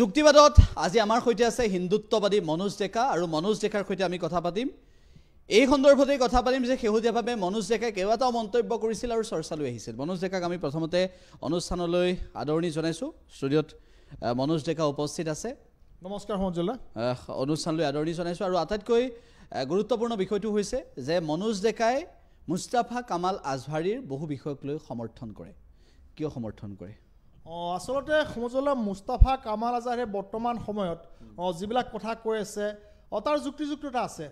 যুক্তিবাদত আজি আমাৰ সৈতে আছে হিন্দুত্ববাদী মনোজ ডেকা আৰু মনোজ ডেকাৰ সৈতে আমি কথা পাতিম এই সন্দৰ্ভতেই কথা পাতিম যে শেহতীয়াভাৱে মনোজ ডেকাই কেইবাটাও মন্তব্য কৰিছিল আৰু চৰ্চা লৈ আহিছিল মনোজ ডেকাক আমি প্ৰথমতে অনুষ্ঠানলৈ আদৰণি জনাইছোঁ ষ্টুডিঅ'ত মনোজ ডেকা উপস্থিত আছে নমস্কাৰ সমজলা অনুষ্ঠানলৈ আদৰণি জনাইছোঁ আৰু আটাইতকৈ গুৰুত্বপূৰ্ণ বিষয়টো হৈছে যে মনোজ ডেকাই মুস্তাফা কামাল আজভাৰীৰ বহু বিষয়ক লৈ সমৰ্থন কৰে কিয় সমৰ্থন কৰে আচলতে সমজলা মুস্তাফা কামাল আজাহাৰে বৰ্তমান সময়ত যিবিলাক কথা কৈ আছে তাৰ যুক্তিযুক্ততা আছে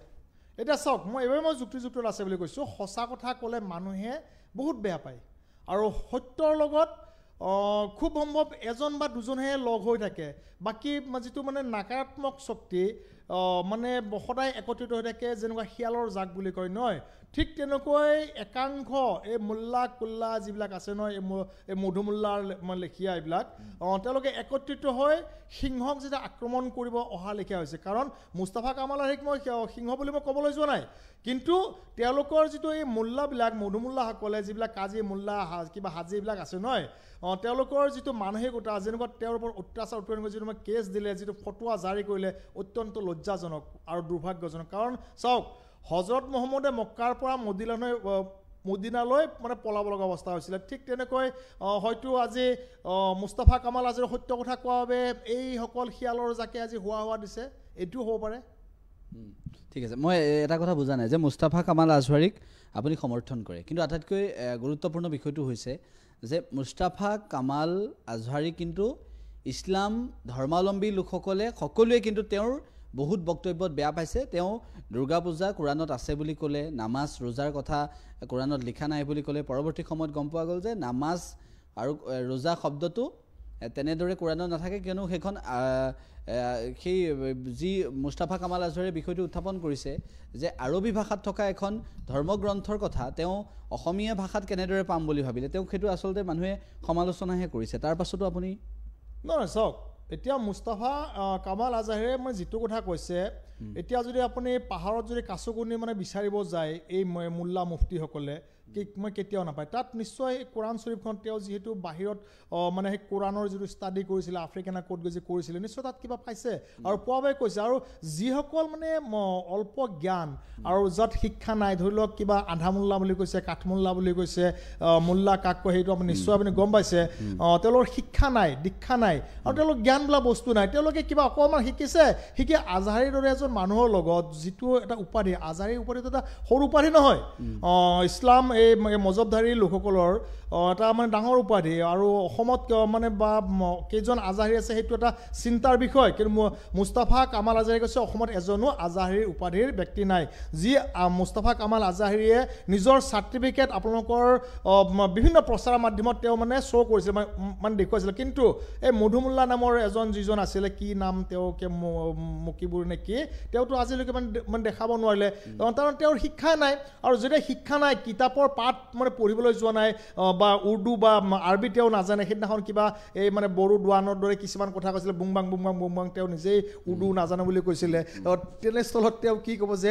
এতিয়া চাওক মই এইবাবে মই যুক্তিযুক্ততা আছে বুলি কৈছোঁ সঁচা কথা ক'লে মানুহে বহুত বেয়া পায় আৰু সত্যৰ লগত খুব সম্ভৱ এজন বা দুজনহে লগ হৈ থাকে বাকী যিটো মানে নাকাৰাত্মক শক্তি মানে সদায় একত্ৰিত হৈ থাকে যেনেকুৱা শিয়ালৰ জাক বুলি কয় নহয় ঠিক তেনেকৈ একাংশ এই মোল্লা কোল্লা যিবিলাক আছে নহয় এই এই মধুমোল্লাৰ মানে লেখিয়া এইবিলাক তেওঁলোকে একত্ৰিত হৈ সিংহক যেতিয়া আক্ৰমণ কৰিব অহা লেখিয়া হৈছে কাৰণ মুস্তাফা কামাল আহিক মই সিংহ বুলি মই ক'বলৈ যোৱা নাই কিন্তু তেওঁলোকৰ যিটো এই মোল্লাবিলাক মধুমোল্লাসকলে যিবিলাক কাজি মোল্লা হাজ কিবা হাজি এইবিলাক আছে নহয় তেওঁলোকৰ যিটো মানসিকতা যেনেকুৱা তেওঁৰ ওপৰত অত্যাচাৰ উৎপীড়ন কৰি যিটো মই কেছ দিলে যিটো ফটোৱা জাৰি কৰিলে অত্যন্ত লজ্জাজনক আৰু দুৰ্ভাগ্যজনক কাৰণ চাওক হজৰত মহম্মদে মক্কাৰ পৰা মদিনালৈ মদিনালৈ মানে পলাব লগা অৱস্থা হৈছিলে ঠিক তেনেকৈ হয়তো আজি মুস্তাফা কামাল আজিৰ সত্য কথা কোৱাৰ বাবে এইসকল শিয়ালৰ জাকে আজি হোৱা হোৱা দিছে এইটোও হ'ব পাৰে ঠিক আছে মই এটা কথা বুজা নাই যে মুস্তাফা কামাল আজহাৰীক আপুনি সমৰ্থন কৰে কিন্তু আটাইতকৈ গুৰুত্বপূৰ্ণ বিষয়টো হৈছে যে মুস্তাফা কামাল আজহাৰী কিন্তু ইছলাম ধৰ্মাৱলম্বী লোকসকলে সকলোৱে কিন্তু তেওঁৰ বহুত বক্তব্যত বেয়া পাইছে তেওঁ দুৰ্গা পূজা কোৰাণত আছে বুলি ক'লে নামাজ ৰোজাৰ কথা কোৰাণত লিখা নাই বুলি ক'লে পৰৱৰ্তী সময়ত গম পোৱা গ'ল যে নামাজ আৰু ৰোজা শব্দটো তেনেদৰে কোৰাণত নাথাকে কিয়নো সেইখন সেই যি মুস্তাফা কামাল আজহাৰে বিষয়টো উত্থাপন কৰিছে যে আৰবী ভাষাত থকা এখন ধৰ্মগ্ৰন্থৰ কথা তেওঁ অসমীয়া ভাষাত কেনেদৰে পাম বুলি ভাবিলে তেওঁক সেইটো আচলতে মানুহে সমালোচনাহে কৰিছে তাৰ পাছতো আপুনি নহয় চাওক এতিয়া মুস্তাফা কামাল আজাহেৰে মানে যিটো কথা কৈছে এতিয়া যদি আপুনি পাহাৰত যদি কাছকুনি মানে বিচাৰিব যায় এই মোল্লা মুফতিসকলে কি মই কেতিয়াও নাপায় তাত নিশ্চয় সেই কোৰাণ শ্বৰীফখন তেওঁ যিহেতু বাহিৰত মানে সেই কোৰাণৰ যিটো ষ্টাডি কৰিছিলে আফ্ৰিকানা ক'ত গৈ যে কৰিছিলে নিশ্চয় তাত কিবা পাইছে আৰু পোৱা পোৱাবই কৈছে আৰু যিসকল মানে অল্প জ্ঞান আৰু যত শিক্ষা নাই ধৰি লওক কিবা আধা মোল্লা বুলি কৈছে কাঠমোল্লা বুলি কৈছে মোল্লা কয় সেইটো আপুনি নিশ্চয় আপুনি গম পাইছে তেওঁলোকৰ শিক্ষা নাই দীক্ষা নাই আৰু তেওঁলোক জ্ঞান জ্ঞান বোলা বস্তু নাই তেওঁলোকে কিবা অকণমান শিকিছে শিকি আজাৰীৰ দৰে এজন মানুহৰ লগত যিটো এটা উপাধি আজাৰীৰ উপাধিটো এটা সৰু উপাধি নহয় ইছলাম এই মজবধাৰী লোকসকলৰ এটা মানে ডাঙৰ উপাধি আৰু অসমত মানে বা কেইজন আজাহাৰী আছে সেইটো এটা চিন্তাৰ বিষয় কিন্তু মুস্তাফা কামাল আজাহাৰী কৈছে অসমত এজনো আজাহাৰীৰ উপাধিৰ ব্যক্তি নাই যি মুস্তাফা কামাল আজাহাৰীয়ে নিজৰ চাৰ্টিফিকেট আপোনালোকৰ বিভিন্ন প্ৰচাৰৰ মাধ্যমত তেওঁ মানে শ্ব' কৰিছিলে মানে দেখুৱাইছিলে কিন্তু এই মধুমুল্লা নামৰ এজন যিজন আছিলে কি নাম তেওঁ মকিবোৰ নে কি তেওঁতো আজিলৈকে মানে মানে দেখাব নোৱাৰিলে কাৰণ তেওঁৰ শিক্ষা নাই আৰু যদি শিক্ষা নাই কিতাপৰ পাঠ মানে পঢ়িবলৈ যোৱা নাই বা উৰ্দু বা আৰবি তেওঁ নাজানে সেইদিনাখন কিবা এই মানে বড়ো দোৱানৰ দৰে কিছুমান কথা কৈছিলে বুমবাং বুমবাং বুমবাং তেওঁ নিজেই উৰ্দু নাজানে বুলি কৈছিলে তেনেস্থলত তেওঁ কি ক'ব যে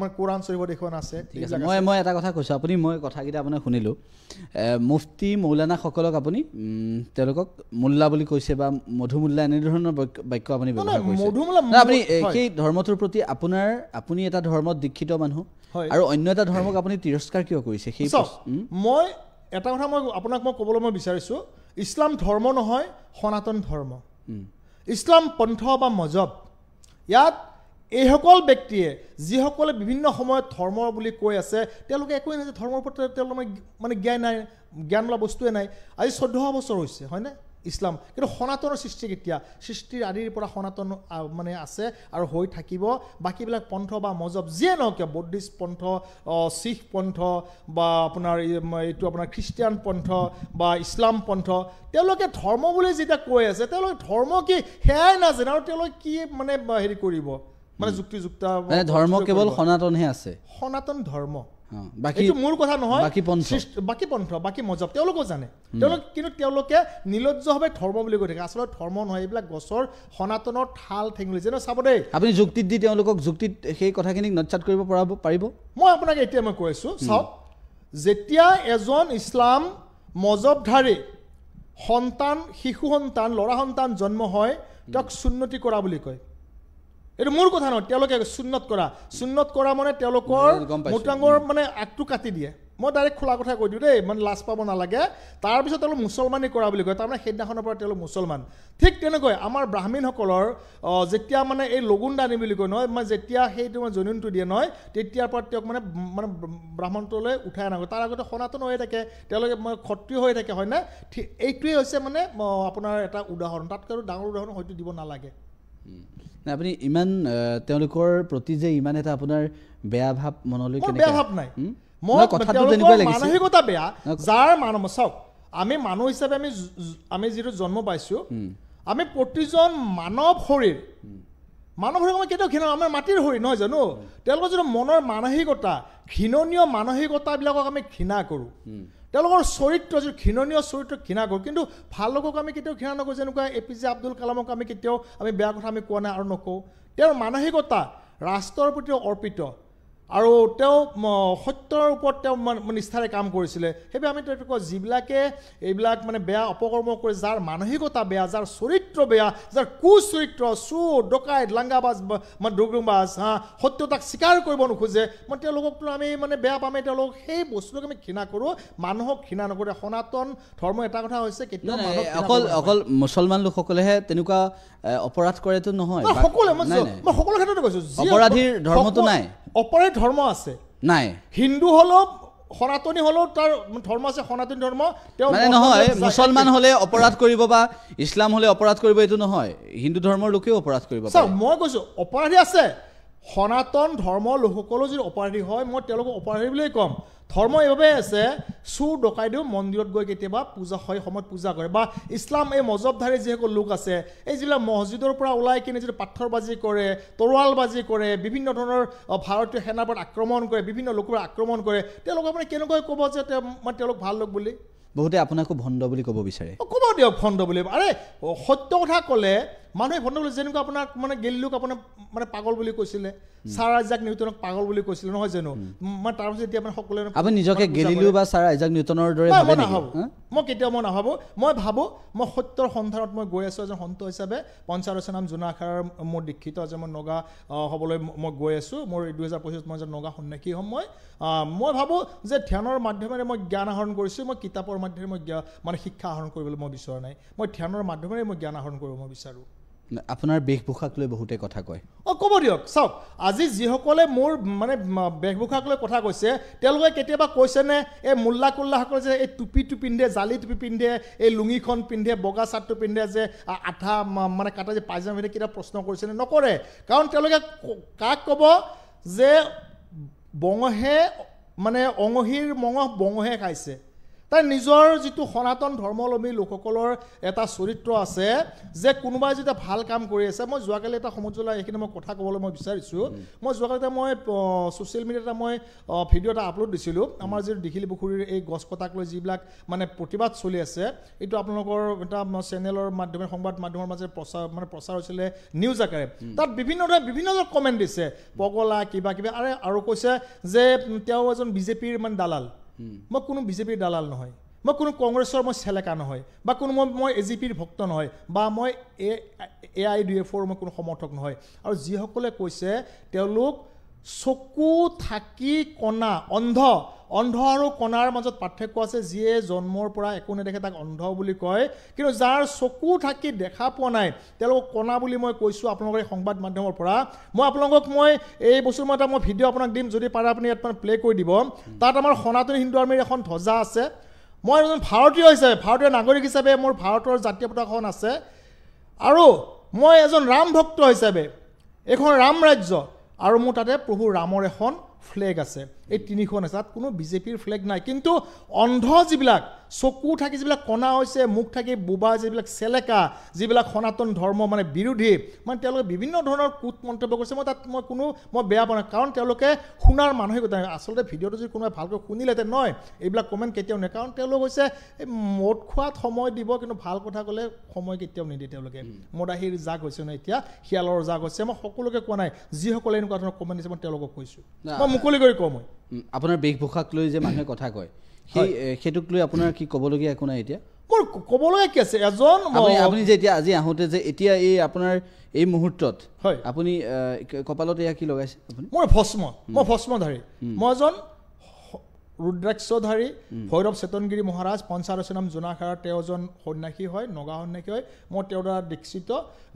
মানে কোৰাণ চৰিব দেখুৱা আছে মই মই এটা কথা কৈছোঁ আপুনি মই কথাকেইটা আপোনাৰ শুনিলোঁ মুফতি মৌলানাসকলক আপুনি তেওঁলোকক মোল্লা বুলি কৈছে বা মধুমোল্লা এনেধৰণৰ বাক্য আপুনি আপুনি সেই ধৰ্মটোৰ প্ৰতি আপোনাৰ আপুনি এটা ধৰ্মত দীক্ষিত মানুহ আৰু অন্য এটা ধৰ্মক আপুনি তিৰস্কাৰ কিয় কৰিছে সেই মই এটা কথা মই আপোনাক মই ক'বলৈ মই বিচাৰিছোঁ ইছলাম ধৰ্ম নহয় সনাতন ধৰ্ম ইছলাম পন্থ বা মজব ইয়াত এইসকল ব্যক্তিয়ে যিসকলে বিভিন্ন সময়ত ধৰ্ম বুলি কৈ আছে তেওঁলোকে একোৱে নাই যে ধৰ্মৰ প্ৰতি তেওঁলোকে মানে জ্ঞান নাই জ্ঞান বোলা বস্তুৱে নাই আজি চৈধ্য বছৰ হৈছে হয়নে ইছলাম কিন্তু সনাতনৰ সৃষ্টি কেতিয়া সৃষ্টিৰ আদিৰ পৰা সনাতন মানে আছে আৰু হৈ থাকিব বাকীবিলাক পন্থ বা মজব যিয়ে নহওক কিয় বৌদ্ধিষ্ট পন্থ শিখ পন্থ বা আপোনাৰ এইটো আপোনাৰ খ্ৰীষ্টিয়ান পন্থ বা ইছলাম পন্থ তেওঁলোকে ধৰ্ম বুলি যেতিয়া কৈ আছে তেওঁলোকে ধৰ্ম কি সেয়াই নাজানে আৰু তেওঁলোকে কি মানে হেৰি কৰিব মানে যুক্তিযুক্ত ধৰ্ম কেৱল সনাতনহে আছে সনাতন ধৰ্ম বাকী মোৰ কথা যুক্তিত সেই কথাখিনিক নচ্ছাদ কৰিব পৰা পাৰিব মই আপোনাক এতিয়া মই কৈ চাওক যেতিয়া এজন ইছলাম মজবধাৰী সন্তান শিশু সন্তান ল'ৰা সন্তান জন্ম হয় তেওঁক চুন্নতি কৰা বুলি কয় এইটো মোৰ কথা নহয় তেওঁলোকে চুন্নত কৰা চুন্নত কৰা মানে তেওঁলোকৰ মোটাঙৰ মানে আগটো কাটি দিয়ে মই ডাইৰেক্ট খোলা কথা কৈ দিওঁ দেই মানে লাজ পাব নালাগে তাৰপিছত তেওঁলোক মুছলমানেই কৰা বুলি কয় তাৰমানে সেইদিনাখনৰ পৰা তেওঁলোক মুছলমান ঠিক তেনেকৈ আমাৰ ব্ৰাহ্মীণসকলৰ যেতিয়া মানে এই লগুণ দানি বুলি কয় নহয় মানে যেতিয়া সেইটো মানে জনীনটো দিয়ে নহয় তেতিয়াৰ পৰা তেওঁক মানে মানে ব্ৰাহ্মণটোলৈ উঠাই অনা হয় তাৰ আগতে সনাতন হৈয়ে থাকে তেওঁলোকে মানে ক্ষত্ৰিয় হৈ থাকে হয়নে এইটোৱেই হৈছে মানে আপোনাৰ এটা উদাহৰণ তাতকৈ আৰু ডাঙৰ উদাহৰণ হয়তো দিব নালাগে আপুনি ইমান তেওঁলোকৰ প্ৰতি যে ইমান এটা আপোনাৰ বেয়া ভাৱ মনলৈ বেয়া ভাৱ নাই মানসিকতা বেয়া যাৰ মানুহ চাওক আমি মানুহ হিচাপে আমি আমি যিটো জন্ম পাইছোঁ আমি প্ৰতিজন মানৱ শৰীৰ মানৱ শৰীৰ আমি কেতিয়াও ঘৃণা আমাৰ মাটিৰ শৰীৰ নহয় জানো তেওঁলোকৰ যিটো মনৰ মানসিকতা ঘৃণনীয় মানসিকতাবিলাকক আমি ঘৃণা কৰোঁ তেওঁলোকৰ চৰিত্ৰ যিটো ঘৃণনীয় চৰিত্ৰ ঘৃণা কৰোঁ কিন্তু ভাল লোকক আমি কেতিয়াও ঘৃণা নকৰোঁ যেনেকুৱা এ পি জে আব্দুল কালামক আমি কেতিয়াও আমি বেয়া কথা আমি কোৱা নাই আৰু নকওঁ তেওঁৰ মানসিকতা ৰাষ্ট্ৰৰ প্ৰতি অৰ্পিত আৰু তেওঁ সত্যৰ ওপৰত তেওঁ নিষ্ঠাৰে কাম কৰিছিলে সেইবাবে আমি তেওঁ কওঁ যিবিলাকে এইবিলাক মানে বেয়া অপকৰ্ম কৰে যাৰ মানসিকতা বেয়া যাৰ চৰিত্ৰ বেয়া যাৰ কুচৰিত্ৰ চু ডকাইত লাংগাবাজ মানে ডুগুংবাজ হা সত্যতাক স্বীকাৰ কৰিব নোখোজে মানে তেওঁলোককতো আমি মানে বেয়া পামে তেওঁলোকক সেই বস্তুটোক আমি ঘৃণা কৰোঁ মানুহক ঘৃণা নকৰোঁ সনাতন ধৰ্ম এটা কথা হৈছে কেতিয়াও অকল অকল মুছলমান লোকসকলেহে তেনেকুৱা অপৰাধ কৰেতো নহয় মই সকলো ক্ষেত্ৰতে কৈছোঁ অপৰাধীৰ ধৰ্মটো নাই অপৰাধ ধৰ্ম আছে নাই হিন্দু হ'লেও সনাতনী হ'লেও তাৰ ধৰ্ম আছে সনাতনী ধৰ্ম তেওঁ মানে নহয় মুছলমান হ'লে অপৰাধ কৰিব বা ইছলাম হ'লে অপৰাধ কৰিব এইটো নহয় হিন্দু ধৰ্মৰ লোকেও অপৰাধ কৰিব মই কৈছোঁ অপৰাধী আছে সনাতন ধৰ্ম লোকসকলো যদি অপৰাধী হয় মই তেওঁলোকক অপৰাধী বুলিয়েই ক'ম ধৰ্ম এইবাবেই আছে চোৰ ডকাইদেউ মন্দিৰত গৈ কেতিয়াবা পূজা হয় সময়ত পূজা কৰে বা ইছলাম এই মজবধাৰী যিসকল লোক আছে এই যিবিলাক মছজিদৰ পৰা ওলাই কিনে যদি পাথৰ বাজি কৰে তৰোৱাল বাজি কৰে বিভিন্ন ধৰণৰ ভাৰতীয় সেনাৰ পৰা আক্ৰমণ কৰে বিভিন্ন লোকৰ আক্ৰমণ কৰে তেওঁলোকে আপুনি কেনেকৈ ক'ব যে তেওঁ মানে তেওঁলোক ভাল লোক বুলি বহুতে আপোনাকো ভণ্ড বুলি ক'ব বিচাৰে ক'ব দিয়ক ভণ্ড বুলি আৰে সত্য কথা ক'লে মানুহে ভণ্ড কৰিছে যেনেকুৱা আপোনাক মানে গেল্লুক আপোনাৰ মানে পাগল বুলি কৈছিলে ছাৰ নাম জোনাখাৰ মই নগা হ'বলৈ মই গৈ আছোঁ মোৰ দুহেজাৰ পঁচিছত মই নগা সন্মুখীন হ'ম মই মই ভাবোঁ যে ধ্যানৰ মাধ্যমেৰে মই জ্ঞান আহৰণ কৰিছোঁ মই কিতাপৰ মাধ্যমেৰে মানে শিক্ষা আহৰণ মাধ্যমেৰে মই জ্ঞান আহৰণ কৰিব মই বিচাৰোঁ আপোনাৰ বেশভূষাক লৈ বহুতে কথা কয় অঁ ক'ব দিয়ক চাওক আজি যিসকলে মোৰ মানে বেশভূষাক লৈ কথা কৈছে তেওঁলোকে কেতিয়াবা কৈছেনে এই মোল্লা কোল্লাসকলে যে এই টুপিটো পিন্ধে জালি টুপি পিন্ধে এই লুঙিখন পিন্ধে বগা চাৰ্টটো পিন্ধে যে আঠা মানে কাটা যে পাইজাম পিন্ধে কিবা প্ৰশ্ন কৰিছেনে নকৰে কাৰণ তেওঁলোকে কাক ক'ব যে বঙহে মানে অঙহীৰ মঙহ বঙহে খাইছে তাই নিজৰ যিটো সনাতন ধৰ্মলম্বী লোকসকলৰ এটা চৰিত্ৰ আছে যে কোনোবাই যেতিয়া ভাল কাম কৰি আছে মই যোৱাকালি এটা সমজলৈ এইখিনি মই কথা ক'বলৈ মই বিচাৰিছোঁ মই যোৱাকালি এটা মই ছ'চিয়েল মিডিয়াত এটা মই ভিডিঅ' এটা আপলোড দিছিলোঁ আমাৰ যিটো দীঘিলি পুখুৰীৰ এই গছ কটাক লৈ যিবিলাক মানে প্ৰতিবাদ চলি আছে এইটো আপোনালোকৰ এটা চেনেলৰ মাধ্যমে সংবাদ মাধ্যমৰ মাজেৰে প্ৰচাৰ মানে প্ৰচাৰ হৈছিলে নিউজ আকাৰে তাত বিভিন্ন ধৰণে বিভিন্ন ধৰণৰ কমেণ্ট দিছে পগলা কিবা কিবা আৰে আৰু কৈছে যে তেওঁ এজন বিজেপিৰ মানে দালাল Hmm. মই কোনো বিজেপিৰ দালাল নহয় মই কোনো কংগ্ৰেছৰ মই চেলেকা নহয় বা কোনো মই মই এ জি পিৰ ভক্ত নহয় বা মই এ এ আই ডি এফৰ মই কোনো সমৰ্থক নহয় আৰু যিসকলে কৈছে তেওঁলোক চকু থাকি কণা অন্ধ অন্ধ আৰু কণাৰ মাজত পাৰ্থক্য আছে যিয়ে জন্মৰ পৰা একো নেদেখে তাক অন্ধ বুলি কয় কিন্তু যাৰ চকু থাকি দেখা পোৱা নাই তেওঁলোকক কণা বুলি মই কৈছোঁ আপোনালোকৰ এই সংবাদ মাধ্যমৰ পৰা মই আপোনালোকক মই এই বস্তুৰ মই এটা মই ভিডিঅ' আপোনাক দিম যদি পাৰে আপুনি ইয়াত মানে প্লে কৰি দিব তাত আমাৰ সনাতনী হিন্দু আৰ্মীৰ এখন ধ্বজা আছে মই এজন ভাৰতীয় হিচাপে ভাৰতীয় নাগৰিক হিচাপে মোৰ ভাৰতৰ জাতীয় পতাকাখন আছে আৰু মই এজন ৰাম ভক্ত হিচাপে এইখন ৰাম ৰাজ্য আৰু মোৰ তাতে প্ৰভু ৰামৰ এখন ফ্লেগ আছে এই তিনিখন আছে তাত কোনো বিজেপিৰ ফ্লেগ নাই কিন্তু অন্ধ যিবিলাক চকু থাকি যিবিলাক কণা হৈছে মুখ থাকি বোবা যিবিলাক চেলেকা যিবিলাক সনাতন ধৰ্ম মানে বিৰোধী মানে তেওঁলোকে বিভিন্ন ধৰণৰ কুট মন্তব্য কৰিছে মই তাত মই কোনো মই বেয়া পোৱা নাই কাৰণ তেওঁলোকে শুনাৰ মানুহে কথা আচলতে ভিডিঅ'টো যদি কোনোবাই ভালকৈ শুনিলেহেঁতেন নহয় এইবিলাক কমেণ্ট কেতিয়াও নাই কাৰণ তেওঁলোক হৈছে এই মদ খোৱাত সময় দিব কিন্তু ভাল কথা ক'লে সময় কেতিয়াও নিদিয়ে তেওঁলোকে মদাহীৰ জাগ হৈছে নহয় এতিয়া শিয়ালৰ জাগ হৈছে মই সকলোকে কোৱা নাই যিসকলে এনেকুৱা ধৰণৰ কমেণ্ট দিছে মই তেওঁলোকক কৈছোঁ মই মুকলি কৰি কওঁ মই আপোনাৰ বেশভূষাক লৈ যে মানুহে কথা কয় সেই সেইটোক লৈ আপোনাৰ কি ক'বলগীয়া একো নাই এতিয়া মোৰ ক'বলগীয়া কি আছে এজন আপুনি যে এতিয়া আজি আহোঁতে যে এতিয়া এই আপোনাৰ এই মুহূৰ্তত হয় আপুনি কপালত এয়া কি লগাইছে মই ভস্ম মই ভস্মধাৰী মই এজন ৰুদ্ৰাক্ষধাৰী ভৈৰৱ চেতনগিৰি মহাৰাজ পঞ্চাৰচী নাম জোনাখাৰ তেওঁ এজন সন্ন্যাসী হয় নগা সন্য়াসী হয় মই তেওঁৰ দ্বাৰা দীক্ষিত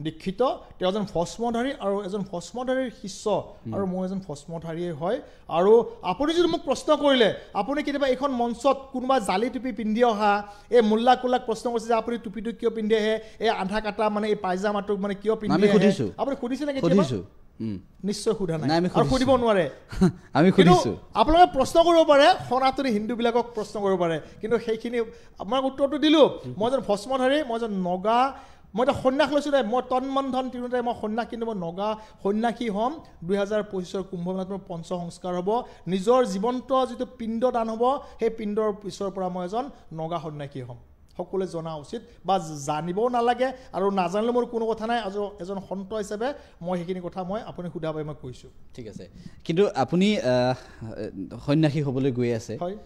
দীক্ষিত তেওঁ এজন ভস্মধাৰী আৰু এজন ভস্মধাৰীৰ শিষ্য আৰু মই এজন ভস্মধাৰীয়ে হয় আৰু আপুনি যদি মোক প্ৰশ্ন কৰিলে আপুনি কেতিয়াবা এইখন মঞ্চত কোনোবা জালি টুপি পিন্ধি অহা এই মোল্লা কোল্লাক প্ৰশ্ন কৰিছে যে আপুনি টুপিটো কিয় পিন্ধি আহে এই আধা কাটা মানে এই পাইজামাটো মানে কিয় পিন্ধি আহে আপুনি সুধিছে নেকি নিশ্চয় সোধা নাই আৰু সুধিব নোৱাৰে আমি সুধিছো আপোনালোকে প্ৰশ্ন কৰিব পাৰে সনাতনী হিন্দুবিলাকক প্ৰশ্ন কৰিব পাৰে কিন্তু সেইখিনি মই উত্তৰটো দিলোঁ মই এজন ভস্মধাৰী মই এজন নগা মই এতিয়া সন্যাস লৈছোঁ দেই মই ধন তিৰোতে মই সন্যাস কিন্তু মই নগা সন্যাসী হ'ম দুহেজাৰ পঁচিছৰ কুম্ভ মেলাত মোৰ পঞ্চ সংস্কাৰ হ'ব নিজৰ জীৱন্ত যিটো পিণ্ড দান হ'ব সেই পিণ্ডৰ পিছৰ পৰা মই এজন নগা সন্যাসী হ'ম সকলোৱে জনা উচিত বা জানিব নালাগে আৰু নাজানিলে মোৰ কোনো কথা নাই আৰু এজন সন্ত হিচাপে মই সেইখিনি কথা মই আপুনি সোধাৰ বাবে মই কৈছোঁ ঠিক আছে কিন্তু আপুনি সন্ন্যাসী হ'বলৈ গৈ আছে হয়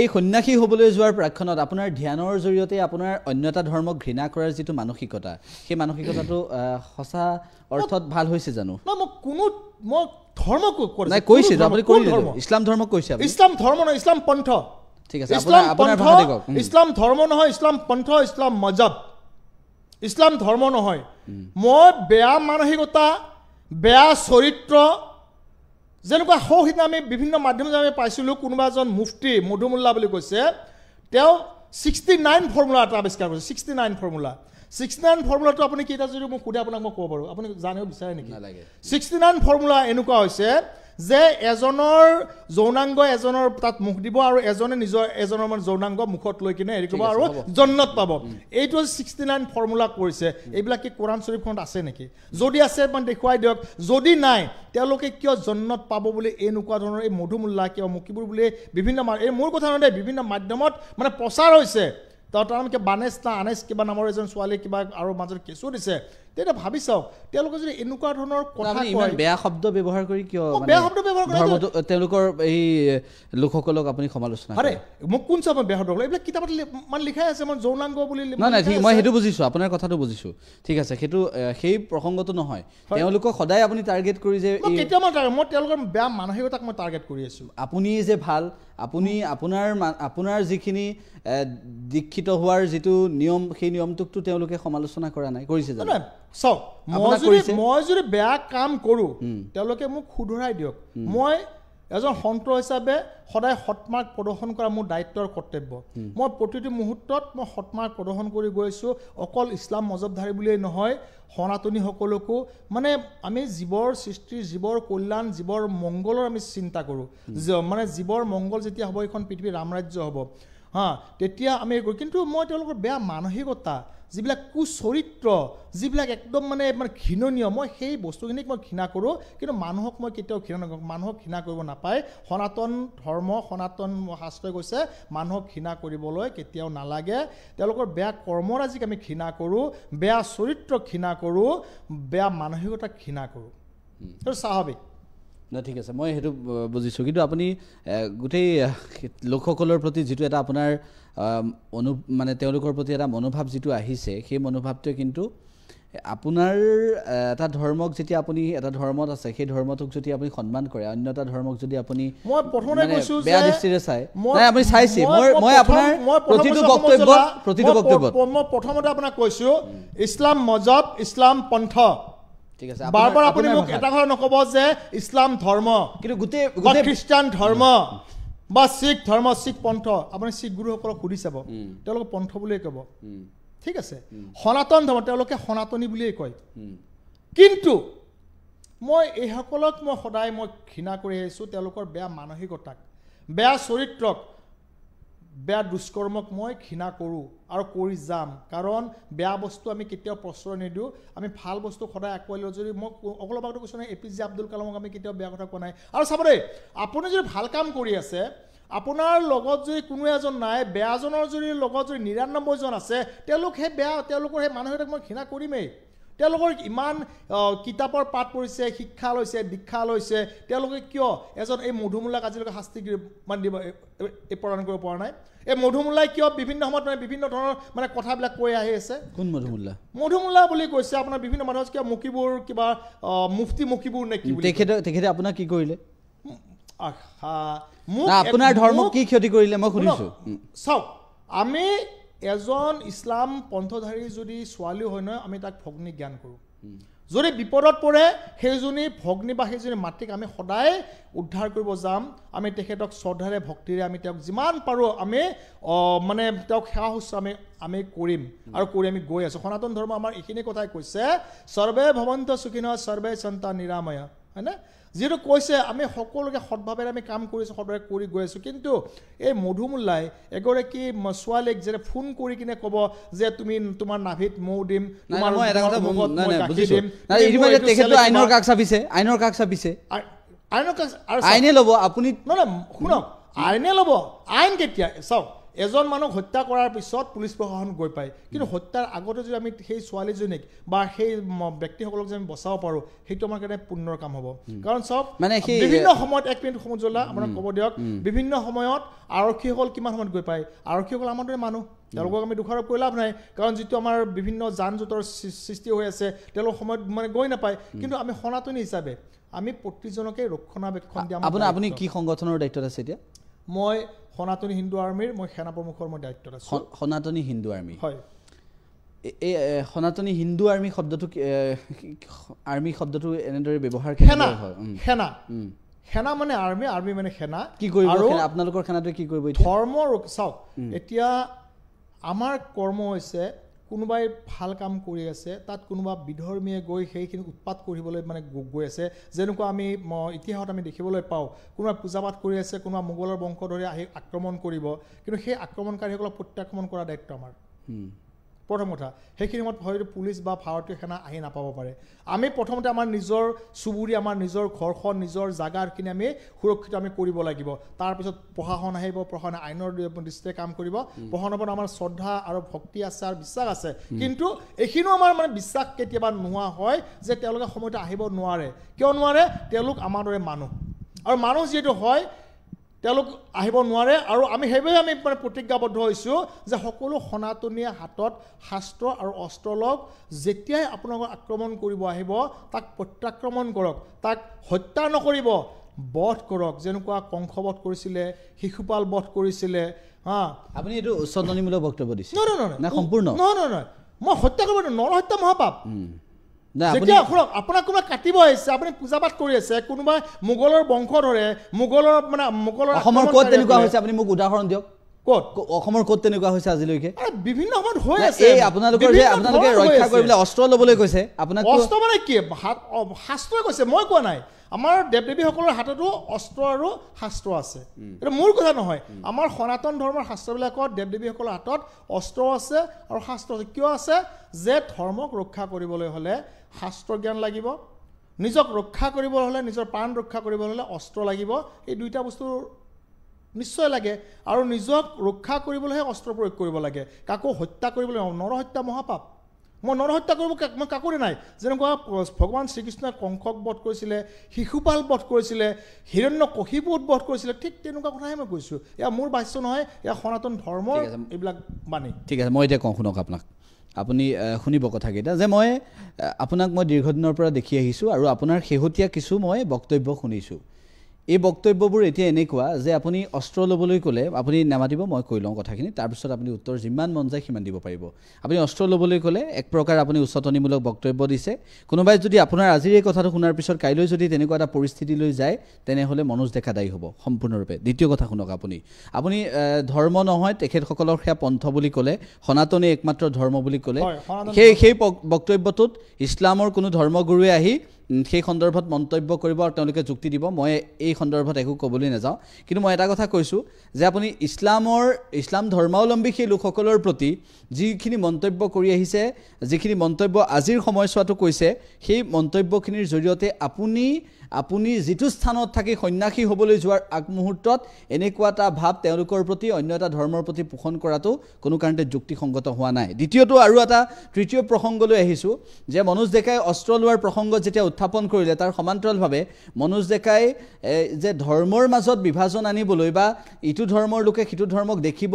এই সন্ন্যাসী হ'বলৈ যোৱাৰ প্ৰাক্ষণত আপোনাৰ ধ্যানৰ জৰিয়তে আপোনাৰ অন্য এটা ধৰ্মক ঘৃণা কৰাৰ যিটো মানসিকতা সেই মানসিকতাটো সঁচা অৰ্থত ভাল হৈছে জানো নহয় মই কোনো মই ধৰ্ম কৈছে ইছলাম ধৰ্ম কৈছে ইছলাম ধৰ্ম নহয় ইছলাম পন্থ ইছলাম ধৰ্ম নহয় ইছলাম পন্থ ইছলাম মজাব ইছলাম ধৰ্ম নহয় মই বেয়া মানসিকতা বেয়া চৰিত্ৰ যেনেকুৱা সৌ সিদিনা আমি বিভিন্ন মাধ্যমত আমি পাইছিলোঁ কোনোবা এজন মুফটি মধুমুল্লা বুলি কৈছে তেওঁ ছিক্সটি নাইন ফৰ্মুলা এটা আৱিষ্কাৰ কৰিছে sixty nine formula sixty nine ফৰ্মুলাটো আপুনি কেইটা যদি মোক সোধে আপোনাক মই ক'ব পাৰোঁ আপুনি জানিব বিচাৰে নেকি ছিক্সটি নাইন ফৰ্মুলা এনেকুৱা হৈছে যে এজনৰ যৌনাংগ এজনৰ তাত মুখ দিব আৰু এজনে নিজৰ এজনৰ মানে যৌনাংগ মুখত লৈ কিনে হেৰি কৰিব আৰু জন্নত পাব এইটো ছিক্সটি নাইন ফৰ্মুলা কৰিছে এইবিলাক কি কোৰাণ শ্বৰীফখনত আছে নেকি যদি আছে মানে দেখুৱাই দিয়ক যদি নাই তেওঁলোকে কিয় জন্নত পাব বুলি এনেকুৱা ধৰণৰ এই মধুমোল্লা কিয় মুকিবোৰ বুলি বিভিন্ন এই মোৰ কথা নহয় বিভিন্ন মাধ্যমত মানে প্ৰচাৰ হৈছে তাৰমানে বানেচ না আনেচ কিবা নামৰ এজন ছোৱালীয়ে কিবা আৰু মাজত কেঁচু দিছে তেতিয়া ভাবি চাওক তেওঁলোকে যদি এনেকুৱা ধৰণৰ কথা বেয়া শব্দ ব্যৱহাৰ কৰি কিয় বেয়া শব্দ ব্যৱহাৰ কৰে তেওঁলোকৰ এই লোকসকলক আপুনি সমালোচনা আৰে মোক কোন চাব বেয়া শব্দ এইবিলাক কিতাপত মানে লিখাই আছে মই যৌনাংগ বুলি নাই নাই মই সেইটো বুজিছোঁ আপোনাৰ কথাটো বুজিছোঁ ঠিক আছে সেইটো সেই প্ৰসংগটো নহয় তেওঁলোকক সদায় আপুনি টাৰ্গেট কৰি যে কেতিয়া মই তেওঁলোকৰ বেয়া মানসিকতাক মই টাৰ্গেট কৰি আছোঁ আপুনি যে ভাল আপুনি আপোনাৰ আপোনাৰ যিখিনি দীক্ষিত হোৱাৰ যিটো নিয়ম সেই নিয়মটোকতো তেওঁলোকে সমালোচনা কৰা নাই কৰিছে জানো চাওক মই যদি মই যদি বেয়া কাম কৰোঁ তেওঁলোকে মোক শুধৰাই দিয়ক মই এজন সন্ত হিচাপে সদায় সৎমাৰ্গ প্ৰদৰ্শন কৰা মোৰ দায়িত্বৰ কৰ্তব্য মই প্ৰতিটো মুহূৰ্তত মই সৎমাৰ্গ প্ৰদৰ্শন কৰি গৈছোঁ অকল ইছলাম মজবধাৰী বুলিয়েই নহয় সনাতনীসকলকো মানে আমি জীৱৰ সৃষ্টি জীৱৰ কল্যাণ জীৱৰ মংগলৰ আমি চিন্তা কৰোঁ মানে জীৱৰ মংগল যেতিয়া হ'ব এইখন পৃথিৱীৰ ৰামৰাজ্য হ'ব হা তেতিয়া আমি কিন্তু মই তেওঁলোকৰ বেয়া মানসিকতা যিবিলাক কুচৰিত্ৰ যিবিলাক একদম মানে মানে ঘৃণনীয় মই সেই বস্তুখিনিক মই ঘৃণা কৰোঁ কিন্তু মানুহক মই কেতিয়াও ঘৃণা নকৰোঁ মানুহক ঘৃণা কৰিব নাপায় সনাতন ধৰ্ম সনাতন শাস্ত্ৰই কৈছে মানুহক ঘৃণা কৰিবলৈ কেতিয়াও নালাগে তেওঁলোকৰ বেয়া কৰ্মৰাজিক আমি ঘৃণা কৰোঁ বেয়া চৰিত্ৰক ঘৃণা কৰোঁ বেয়া মানসিকতাক ঘৃণা কৰোঁ সেইটো স্বাভাৱিক নাই ঠিক আছে মই সেইটো বুজিছোঁ কিন্তু আপুনি গোটেই লোকসকলৰ প্ৰতি যিটো এটা আপোনাৰ অনু মানে তেওঁলোকৰ প্ৰতি এটা মনোভাৱ যিটো আহিছে সেই মনোভাৱটোৱে কিন্তু আপোনাৰ এটা ধৰ্মক যেতিয়া আপুনি এটা ধৰ্মত আছে সেই ধৰ্মটোক যদি আপুনি সন্মান কৰে অন্য এটা ধৰ্মক যদি আপুনি বেয়া দৃষ্টিৰে চাই নাই আপুনি চাইছি মই আপোনাৰ প্ৰতিটো বক্তব্য প্ৰতিটো বক্তব্য মই প্ৰথমতে আপোনাক কৈছো ইছলাম মজব ইছলাম পন্থ ঠিক আছে বাৰ এটা ঘৰ নক'ব যে ইছলাম ধৰ্ম বা শিখ ধৰ্ম শিখ পন্থ আপুনি শিখ গুৰুসকলক সুধি চাব তেওঁলোকে পন্থ বুলিয়ে ক'ব ঠিক আছে সনাতন ধৰ্ম তেওঁলোকে সনাতনী বুলিয়েই কয় কিন্তু মই এইসকলক মই সদায় মই ঘৃণা কৰি আহিছোঁ তেওঁলোকৰ বেয়া মানসিকতাক বেয়া চৰিত্ৰক বেয়া দুষ্কৰ্মক মই ঘৃণা কৰোঁ আৰু কৰি যাম কাৰণ বেয়া বস্তু আমি কেতিয়াও প্ৰশ্ৰয় নিদিওঁ আমি ভাল বস্তু সদায় আঁকোৱালি লওঁ যদি মই অকল আগতে কৈছোঁ নহয় এ পি জে আব্দুল কালামক আমি কেতিয়াও বেয়া কথা কোৱা নাই আৰু চাব দেই আপুনি যদি ভাল কাম কৰি আছে আপোনাৰ লগত যদি কোনো এজন নাই বেয়াজনৰ যদি লগত যদি নিৰান্নব্বৈজন আছে তেওঁলোক সেই বেয়া তেওঁলোকৰ সেই মানুহবিলাক মই ঘৃণা কৰিমেই তেওঁলোকৰ ইমান কিতাপৰ পাঠ পৰিছে শিক্ষা লৈছে দীক্ষা লৈছে তেওঁলোকে কিয় এজন এই মধুমূলাক আজিলৈকে শাস্তি মানে দিব এই প্ৰদান কৰিব পৰা নাই এই মধুমোলাই কিয় বিভিন্ন সময়ত মানে বিভিন্ন ধৰণৰ মানে কথাবিলাক কৈ আহি আছে কোন মধুমোলা মধুমোলা বুলি কৈছে আপোনাৰ বিভিন্ন মানুহ কিয় মুখীবোৰ কিবা মুফটি মুখীবোৰ নে কি তেখেতে তেখেতে আপোনাক কি কৰিলে আপোনাৰ ধৰ্ম কি ক্ষতি কৰিলে মই সুধিছো চাওক আমি এজন ইছলাম পন্থধাৰী যদি ছোৱালী হয় নহয় আমি তাক ভগ্নী জ্ঞান কৰোঁ যদি বিপদত পৰে সেইজনী ভগ্নী বা সেইজনী মাতৃক আমি সদায় উদ্ধাৰ কৰিব যাম আমি তেখেতক শ্ৰদ্ধাৰে ভক্তিৰে আমি তেওঁক যিমান পাৰোঁ আমি মানে তেওঁক সেৱা শুশ্ৰূষা আমি আমি কৰিম আৰু কৰি আমি গৈ আছোঁ সনাতন ধৰ্ম আমাৰ এইখিনি কথাই কৈছে সৰ্বে ভৱন্ত সুখীন সৰ্বে চন্তা নিৰাময় হয়নে যিহেতু কৈছে আমি সকলোকে সৎভাৱে আমি কাম কৰিছোঁ সদায় কৰি গৈ আছোঁ কিন্তু এই মধুমোল্লাই এগৰাকী ছোৱালীক যেনে ফোন কৰি কিনে ক'ব যে তুমি তোমাৰ নাভিত মৌ দিম আইনৰ কাষ আইনে ল'ব আপুনি নাই শুনক আইনে ল'ব আইন কেতিয়া চাওক এজন মানুহক হত্যা কৰাৰ পিছত পুলিচ প্ৰশাসন গৈ পায় কিন্তু হত্যাৰ আগতে যদি আমি সেই ছোৱালীজনীক বা সেই ব্যক্তিসকলক যদি আমি বচাব পাৰোঁ সেইটো আমাৰ কাৰণে পুনৰ কাম হ'ব কাৰণ চাওক মানে বিভিন্ন সময়ত এক মিনিট সময় জ্বলা আপোনাক ক'ব দিয়ক বিভিন্ন সময়ত আৰক্ষীসকল কিমান সময়ত গৈ পায় আৰক্ষীসকল আমাৰ দৰে মানুহ তেওঁলোকক আমি দোষাৰোপ কৰি লাভ নাই কাৰণ যিটো আমাৰ বিভিন্ন যান জোঁটৰ সৃষ্টি হৈ আছে তেওঁলোক সময়ত মানে গৈ নাপায় কিন্তু আমি সনাতনী হিচাপে আমি প্ৰতিজনকে ৰক্ষণাবেক্ষণ দিয়া আপুনি কি সংগঠনৰ দায়িত্বত আছে এতিয়া মই সনাতনী হিন্দু আৰ্মীৰ মই সেনা প্ৰমুখৰ মই দায়িত্বত আছোঁ সনাতনী হিন্দু আৰ্মী হয় এই সনাতনী হিন্দু আৰ্মী শব্দটো আৰ্মি শব্দটো এনেদৰে ব্যৱহাৰ সেনা সেনা সেনা মানে আৰ্মি আৰ্মি মানে সেনা কি কৰিব আপোনালোকৰ সেনাটো কি কৰিব ধৰ্ম চাওক এতিয়া আমাৰ কৰ্ম হৈছে কোনোবাই ভাল কাম কৰি আছে তাত কোনোবা বিধৰ্মীয়ে গৈ সেইখিনি উৎপাত কৰিবলৈ মানে গৈ আছে যেনেকুৱা আমি ইতিহাসত আমি দেখিবলৈ পাওঁ কোনোবাই পূজা পাঠ কৰি আছে কোনোবা মোগলৰ বংশধৰে আহি আক্ৰমণ কৰিব কিন্তু সেই আক্ৰমণকাৰীসকলক প্ৰত্যাক্ৰমণ কৰা দায়িত্ব আমাৰ প্ৰথম কথা সেইখিনি সময়ত হয়তো পুলিচ বা ভাৰতীয় সেনা আহি নাপাব পাৰে আমি প্ৰথমতে আমাৰ নিজৰ চুবুৰী আমাৰ নিজৰ ঘৰখন নিজৰ জাগাখিনি আমি সুৰক্ষিত আমি কৰিব লাগিব তাৰপিছত প্ৰশাসন আহিব প্ৰশাসনে আইনৰ দৃষ্টিৰে কাম কৰিব প্ৰশাসনৰ পৰা আমাৰ শ্ৰদ্ধা আৰু ভক্তি আছে আৰু বিশ্বাস আছে কিন্তু এইখিনিও আমাৰ মানে বিশ্বাস কেতিয়াবা নোহোৱা হয় যে তেওঁলোকে সময়তে আহিব নোৱাৰে কিয় নোৱাৰে তেওঁলোক আমাৰ দৰে মানুহ আৰু মানুহ যিহেতু হয় তেওঁলোক আহিব নোৱাৰে আৰু আমি সেইবাবে আমি মানে প্ৰতিজ্ঞাবদ্ধ হৈছোঁ যে সকলো সনাতনীয়ে হাতত শাস্ত্ৰ আৰু অস্ত্ৰ লওক যেতিয়াই আপোনালোকক আক্ৰমণ কৰিব আহিব তাক প্ৰত্যাক্ৰমণ কৰক তাক হত্যা নকৰিব বধ কৰক যেনেকুৱা কংশবধ কৰিছিলে শিশুপাল বধ কৰিছিলে হা আপুনি এইটো উচ্চনীমূলক বক্তব্য দিছে নহয় নহয় সম্পূৰ্ণ নহয় নহয় নহয় মই হত্যা কৰিব নৰহত্যা মহাপাপ যেতিয়া শুনক আপোনাক কোনোবাই কাটিব আহিছে আপুনি পূজা পাঠ কৰি আছে কোনোবাই মোগলৰ বংশ ধৰে মোগলৰ মানে মোগলৰ অসমৰ ক'ত তেনেকুৱা হৈছে আপুনি মোক উদাহৰণ দিয়ক ক'ত অসমৰ ক'ত তেনেকুৱা হৈছে আজিলৈকে বিভিন্ন সময়ত হৈ আছে আপোনালোকৰ যে আপোনালোকে ৰক্ষা কৰিবলৈ অস্ত্ৰ ল'বলৈ কৈছে আপোনাক অস্ত্ৰ মানে কি শাস্ত্ৰই কৈছে মই কোৱা নাই আমাৰ দেৱ দেৱীসকলৰ হাততো অস্ত্ৰ আৰু শাস্ত্ৰ আছে এইটো মোৰ কথা নহয় আমাৰ সনাতন ধৰ্মৰ শাস্ত্ৰবিলাকত দেৱ দেৱীসকলৰ হাতত অস্ত্ৰ আছে আৰু শাস্ত্ৰ আছে কিয় আছে যে ধৰ্মক ৰক্ষা কৰিবলৈ হ'লে শাস্ত্ৰ জ্ঞান লাগিব নিজক ৰক্ষা কৰিবলৈ হ'লে নিজৰ প্ৰাণ ৰক্ষা কৰিবলৈ হ'লে অস্ত্ৰ লাগিব এই দুয়োটা বস্তু নিশ্চয় লাগে আৰু নিজক ৰক্ষা কৰিবলৈহে অস্ত্ৰ প্ৰয়োগ কৰিব লাগে কাকো হত্যা কৰিবলৈ নৰহত্যা মহাপাপ মই নৰহত্যা কৰিব মই কাকোৰে নাই যেনেকুৱা ভগৱান শ্ৰীকৃষ্ণই কংসক বধ কৰিছিলে শিশুপাল বধ কৰিছিলে হিৰণ্য কহিবোধ বধ কৰিছিলে ঠিক তেনেকুৱা কথাহে মই কৈছোঁ এয়া মোৰ বাচ্য নহয় এয়া সনাতন ধৰ্ম এইবিলাক বাণী ঠিক আছে মই এতিয়া কওঁ শুনক আপোনাক আপুনি শুনিব কথাকেইটা যে মই আপোনাক মই দীৰ্ঘদিনৰ পৰা দেখি আহিছোঁ আৰু আপোনাৰ শেহতীয়া কিছু মই বক্তব্য শুনিছোঁ এই বক্তব্যবোৰ এতিয়া এনেকুৱা যে আপুনি অস্ত্ৰ ল'বলৈ ক'লে আপুনি নামাতিব মই কৈ লওঁ কথাখিনি তাৰপিছত আপুনি উত্তৰ যিমান মন যায় সিমান দিব পাৰিব আপুনি অস্ত্ৰ ল'বলৈ ক'লে এক প্ৰকাৰ আপুনি উচতনিমূলক বক্তব্য দিছে কোনোবাই যদি আপোনাৰ আজিৰ এই কথাটো শুনাৰ পিছত কাইলৈ যদি তেনেকুৱা এটা পৰিস্থিতিলৈ যায় তেনেহ'লে মনোজ দেখা দায়ী হ'ব সম্পূৰ্ণৰূপে দ্বিতীয় কথা শুনক আপুনি আপুনি ধৰ্ম নহয় তেখেতসকলৰ সেয়া পন্থ বুলি ক'লে সনাতনী একমাত্ৰ ধৰ্ম বুলি ক'লে সেই সেই বক্তব্যটোত ইছলামৰ কোনো ধৰ্মগুৰুৱে আহি সেই সন্দৰ্ভত মন্তব্য কৰিব আৰু তেওঁলোকে যুক্তি দিব মই এই সন্দৰ্ভত একো ক'বলৈ নাযাওঁ কিন্তু মই এটা কথা কৈছোঁ যে আপুনি ইছলামৰ ইছলাম ধৰ্মাৱলম্বী সেই লোকসকলৰ প্ৰতি যিখিনি মন্তব্য কৰি আহিছে যিখিনি মন্তব্য আজিৰ সময়ছোৱাটো কৈছে সেই মন্তব্যখিনিৰ জৰিয়তে আপুনি আপুনি যিটো স্থানত থাকি সন্যাসী হ'বলৈ যোৱাৰ আগমুহূৰ্তত এনেকুৱা এটা ভাৱ তেওঁলোকৰ প্ৰতি অন্য এটা ধৰ্মৰ প্ৰতি পোষণ কৰাটো কোনো কাৰণতে যুক্তিসংগত হোৱা নাই দ্বিতীয়টো আৰু এটা তৃতীয় প্ৰসংগলৈ আহিছোঁ যে মনোজ ডেকাই অস্ত্ৰ লোৱাৰ প্ৰসংগত যেতিয়া উত্থাপন কৰিলে তাৰ সমান্তৰালভাৱে মনোজ ডেকাই যে ধৰ্মৰ মাজত বিভাজন আনিবলৈ বা ইটো ধৰ্মৰ লোকে সিটো ধৰ্মক দেখিব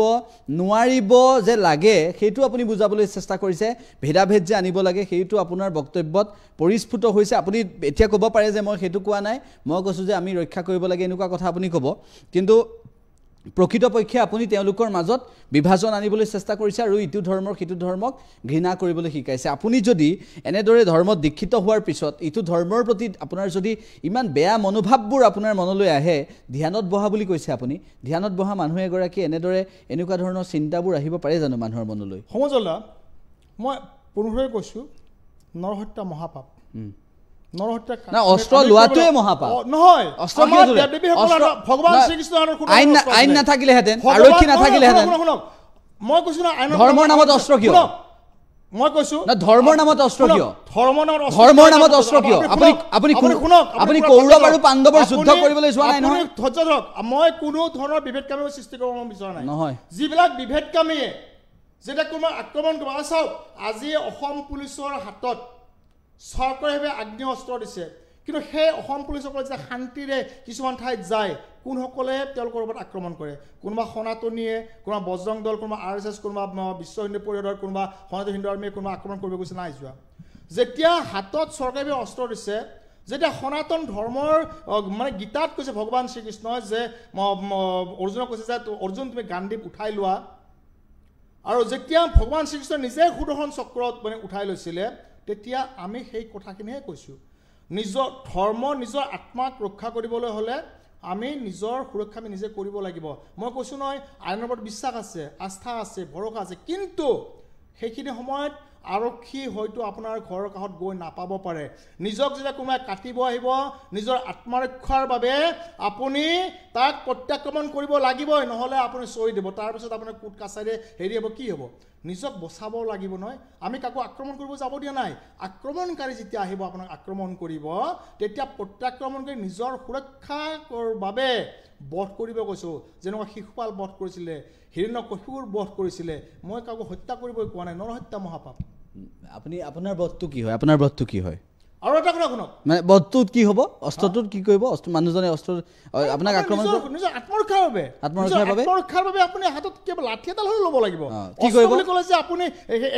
নোৱাৰিব যে লাগে সেইটো আপুনি বুজাবলৈ চেষ্টা কৰিছে ভেদাভেদ যে আনিব লাগে সেইটো আপোনাৰ বক্তব্যত পৰিস্ফুট হৈছে আপুনি এতিয়া ক'ব পাৰে যে মই সেইটো কোৱা নাই মই কৈছোঁ যে আমি ৰক্ষা কৰিব লাগে এনেকুৱা কথা আপুনি ক'ব কিন্তু প্ৰকৃত পক্ষে আপুনি তেওঁলোকৰ মাজত বিভাজন আনিবলৈ চেষ্টা কৰিছে আৰু ইটো ধৰ্মক সিটো ধৰ্মক ঘৃণা কৰিবলৈ শিকাইছে আপুনি যদি এনেদৰে ধৰ্ম দীক্ষিত হোৱাৰ পিছত ইটো ধৰ্মৰ প্ৰতি আপোনাৰ যদি ইমান বেয়া মনোভাৱবোৰ আপোনাৰ মনলৈ আহে ধ্যানত বহা বুলি কৈছে আপুনি ধ্যানত বহা মানুহ এগৰাকী এনেদৰে এনেকুৱা ধৰণৰ চিন্তাবোৰ আহিব পাৰে জানো মানুহৰ মনলৈ সমজলা মই পুনৰ কৈছোঁ নৰহত্যা মহাপাপ আইন নাথাকিলেহেঁতেন আৰক্ষী নাথাকিলেহেঁতেন মই কৈছো ন ধৰ্মৰ নামত অস্ত্ৰ কিয় মই কৈছো ধৰ্মৰ নামত অস্ত্ৰ কিয় ধৰ্মৰ নামত অস্ত্ৰ কিয় আপুনি আপুনি শুনক আপুনি কৌৰৱ আৰু পাণ্ডৱৰ যুদ্ধ কৰিবলৈ যোৱা নাই নহয় ধৈৰ্য ধৰক মই কোনো ধৰণৰ বিভেদকামী সৃষ্টি কৰিব বিচৰা নাই নহয় যিবিলাক বিভেদকামীয়ে যেতিয়া কোনোবা আক্ৰমণ কৰিব চাওক আজি অসম পুলিচৰ হাতত চৰকাৰে সেইবাবে অস্ত্ৰ দিছে কিন্তু সেই অসম পুলিচসকলে যেতিয়া শান্তিৰে কিছুমান ঠাইত যায় কোনসকলে তেওঁলোকৰ ওপৰত আক্ৰমণ কৰে কোনোবা সনাতনীয়ে কোনোবা বজৰং দল কোনোবা আৰ এছ এছ কোনোবা বিশ্ব হিন্দু পৰিষদৰ কোনোবা সনাতন হিন্দু আৰ্মীয়ে কোনোবা আক্ৰমণ কৰিব গৈছে নাই যোৱা যেতিয়া হাতত চৰকাৰে অস্ত্ৰ দিছে যেতিয়া সনাতন ধৰ্মৰ মানে গীতাত কৈছে ভগৱান শ্ৰীকৃষ্ণই যে অৰ্জুনক কৈছে যে অৰ্জুন তুমি গান্ধীক উঠাই লোৱা আৰু যেতিয়া ভগৱান শ্ৰীকৃষ্ণ নিজে সুদৰ্শন চক্ৰত মানে উঠাই লৈছিলে তেতিয়া আমি সেই কথাখিনিহে কৈছো নিজৰ ধৰ্ম নিজৰ আত্মাক ৰক্ষা কৰিবলৈ হ'লে আমি নিজৰ সুৰক্ষা আমি নিজে কৰিব লাগিব মই কৈছোঁ নহয় আইনৰ ওপৰত বিশ্বাস আছে আস্থা আছে ভৰসা আছে কিন্তু সেইখিনি সময়ত আৰক্ষী হয়তো আপোনাৰ ঘৰৰ কাষত গৈ নাপাব পাৰে নিজক যেতিয়া কোনোবাই কাটিব আহিব নিজৰ আত্মৰক্ষাৰ বাবে আপুনি তাক প্ৰত্যাক্ৰমণ কৰিব লাগিবই নহ'লে আপুনি চৰি দিব তাৰপিছত আপুনি কোট কাছাৰীৰে হেৰি হ'ব কি হ'ব নিজক বচাব লাগিব নহয় আমি কাকো আক্ৰমণ কৰিব যাব দিয়া নাই আক্ৰমণকাৰী যেতিয়া আহিব আপোনাক আক্ৰমণ কৰিব তেতিয়া প্ৰত্যাক্ৰমণ কৰি নিজৰ সুৰক্ষাৰ বাবে বধ কৰিব কৈছোঁ যেনেকুৱা শিশুপাল বধ কৰিছিলে হিৰণ্য কশুৰ বধ কৰিছিলে মই কাকো হত্যা কৰিবই পোৱা নাই নৰহত্যা মহাপাপ আপুনি আপোনাৰ বধটো কি হয় আপোনাৰ বধটো কি হয় আৰু এটা কথা শুনক মানে বধটোত কি হ'ব অস্ত্ৰটোত কি কৰিব অস্ত্ৰ মানুহজনে অস্ত্ৰ আপোনাক আক্ৰমণ নিজৰ আত্মৰক্ষাৰ বাবে আত্মৰক্ষাৰ বাবে আত্মৰক্ষাৰ বাবে আপুনি হাতত কেৱল লাঠি এডাল হ'লে ল'ব লাগিব কি কৰিব বুলি ক'লে যে আপুনি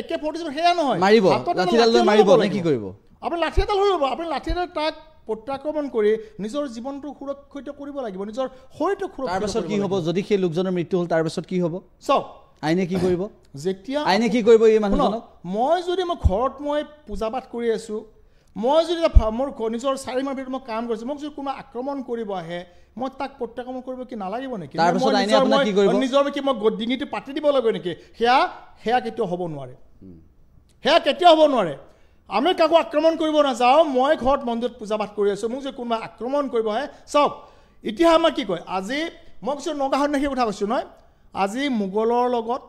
একে ফৰ্টি সেয়া নহয় মাৰিব লাঠি এডাল লৈ মাৰিব নে কি কৰিব আপুনি লাঠি এডাল হৈ ল'ব আপুনি লাঠি এডাল তাক প্ৰত্যাক্ৰমণ কৰি নিজৰ জীৱনটো সুৰক্ষিত কৰিব লাগিব নিজৰ শৰীৰটো সুৰক্ষিত তাৰপাছত কি হ'ব যদি সেই লোকজনৰ মৃত্যু হ'ল তাৰপাছত কি হ'ব চাওক আইনে কি কৰিব যেতিয়া আইনে কি কৰিব এই মানুহজনক মই যদি মই ঘৰত মই পূজা পাঠ কৰি আছোঁ মই যদি মোৰ নিজৰ চাৰি মাহৰ ভিতৰত মই কাম কৰিছো মোক যদি কোনোবা আক্ৰমণ কৰিব আহে মই তাক প্ৰত্যাক্ৰমণ কৰিব কি নালাগিব নেকি নিজৰ কি মই ডিঙিটো পাতি দিব লাগিব নেকি সেয়া সেয়া কেতিয়াও হ'ব নোৱাৰে সেয়া কেতিয়াও হ'ব নোৱাৰে আমি কাকো আক্ৰমণ কৰিব নাযাওঁ মই ঘৰত মন্দিৰত পূজা পাঠ কৰি আছো মোক যদি কোনোবাই আক্ৰমণ কৰিব আহে চাওক ইতিহাস আমাৰ কি কয় আজি মই কিছু নগাহৰণ সেই কথা কৈছোঁ নহয় আজি মোগলৰ লগত